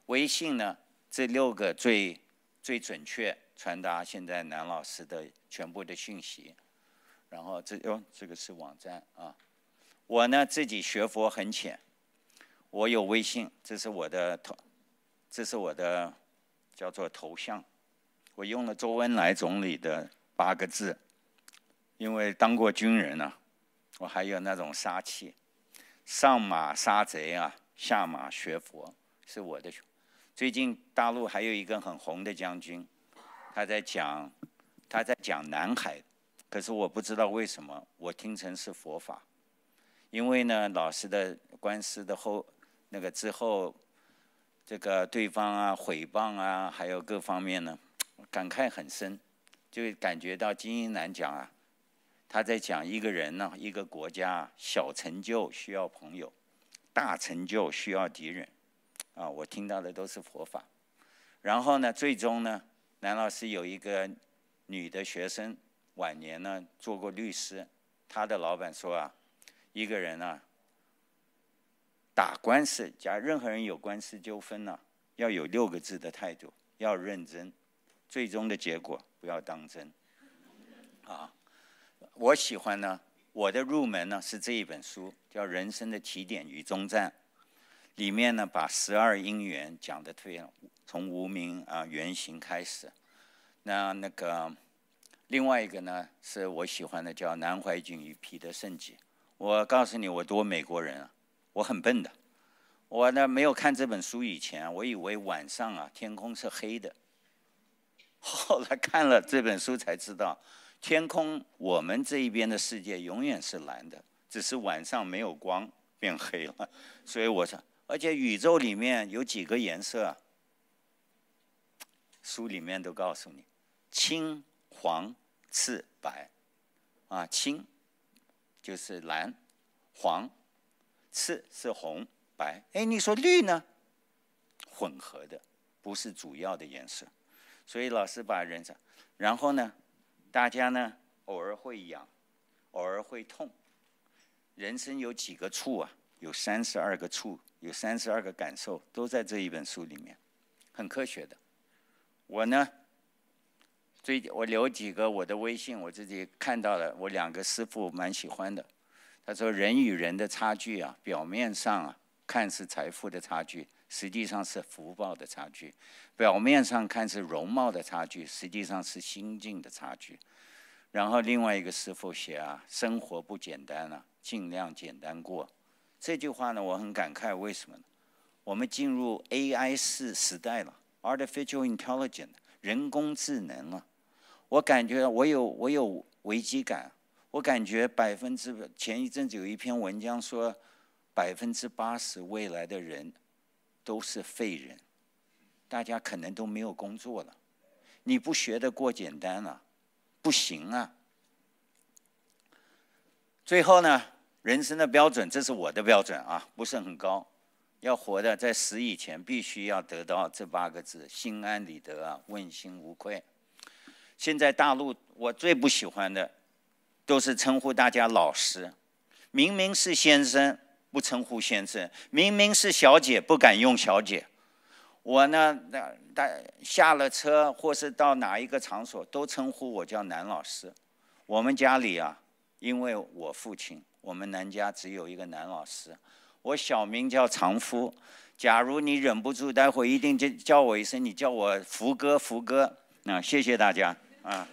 微信呢，这六个最最准确传达现在南老师的全部的信息。然后这哟，这个是网站啊。我呢自己学佛很浅，我有微信，这是我的同。这是我的叫做头像，我用了周恩来总理的八个字，因为当过军人啊，我还有那种杀气，上马杀贼啊，下马学佛是我的。最近大陆还有一个很红的将军，他在讲他在讲南海，可是我不知道为什么我听成是佛法，因为呢老师的官司的后那个之后。这个对方啊，毁谤啊，还有各方面呢，感慨很深，就感觉到金英南讲啊，他在讲一个人呢，一个国家，小成就需要朋友，大成就需要敌人，啊，我听到的都是佛法，然后呢，最终呢，南老师有一个女的学生，晚年呢做过律师，她的老板说啊，一个人呢。打官司，假如任何人有官司纠纷呢，要有六个字的态度，要认真，最终的结果不要当真。啊，我喜欢呢，我的入门呢是这一本书，叫《人生的起点与终站》，里面呢把十二因缘讲的特别，从无名啊原型开始。那那个另外一个呢，是我喜欢的，叫南怀瑾与彼得圣吉。我告诉你，我多美国人啊。我很笨的，我呢没有看这本书以前，我以为晚上啊天空是黑的。后来看了这本书才知道，天空我们这一边的世界永远是蓝的，只是晚上没有光变黑了。所以我想，而且宇宙里面有几个颜色，书里面都告诉你，青、黄、赤、白，啊，青就是蓝，黄。是是红白，哎，你说绿呢？混合的，不是主要的颜色。所以老师把人生，然后呢，大家呢，偶尔会痒，偶尔会痛。人生有几个触啊？有三十二个触，有三十二个感受，都在这一本书里面，很科学的。我呢，最我留几个我的微信，我自己看到了，我两个师傅蛮喜欢的。他说：“人与人的差距啊，表面上啊看似财富的差距，实际上是福报的差距；表面上看似容貌的差距，实际上是心境的差距。”然后另外一个师傅写啊：“生活不简单了，尽量简单过。”这句话呢，我很感慨，为什么呢？我们进入 AI 四时代了，Artificial Intelligence 人工智能了，我感觉我有我有危机感。我感觉百分之前一阵子有一篇文章说，百分之八十未来的人都是废人，大家可能都没有工作了，你不学的过简单了，不行啊。最后呢，人生的标准，这是我的标准啊，不是很高，要活的，在死以前必须要得到这八个字：心安理得啊，问心无愧。现在大陆我最不喜欢的。都是称呼大家老师，明明是先生不称呼先生，明明是小姐不敢用小姐，我呢，那大下了车或是到哪一个场所都称呼我叫男老师。我们家里啊，因为我父亲，我们男家只有一个男老师，我小名叫常夫。假如你忍不住，待会一定叫叫我一声，你叫我福哥，福哥。那谢谢大家啊。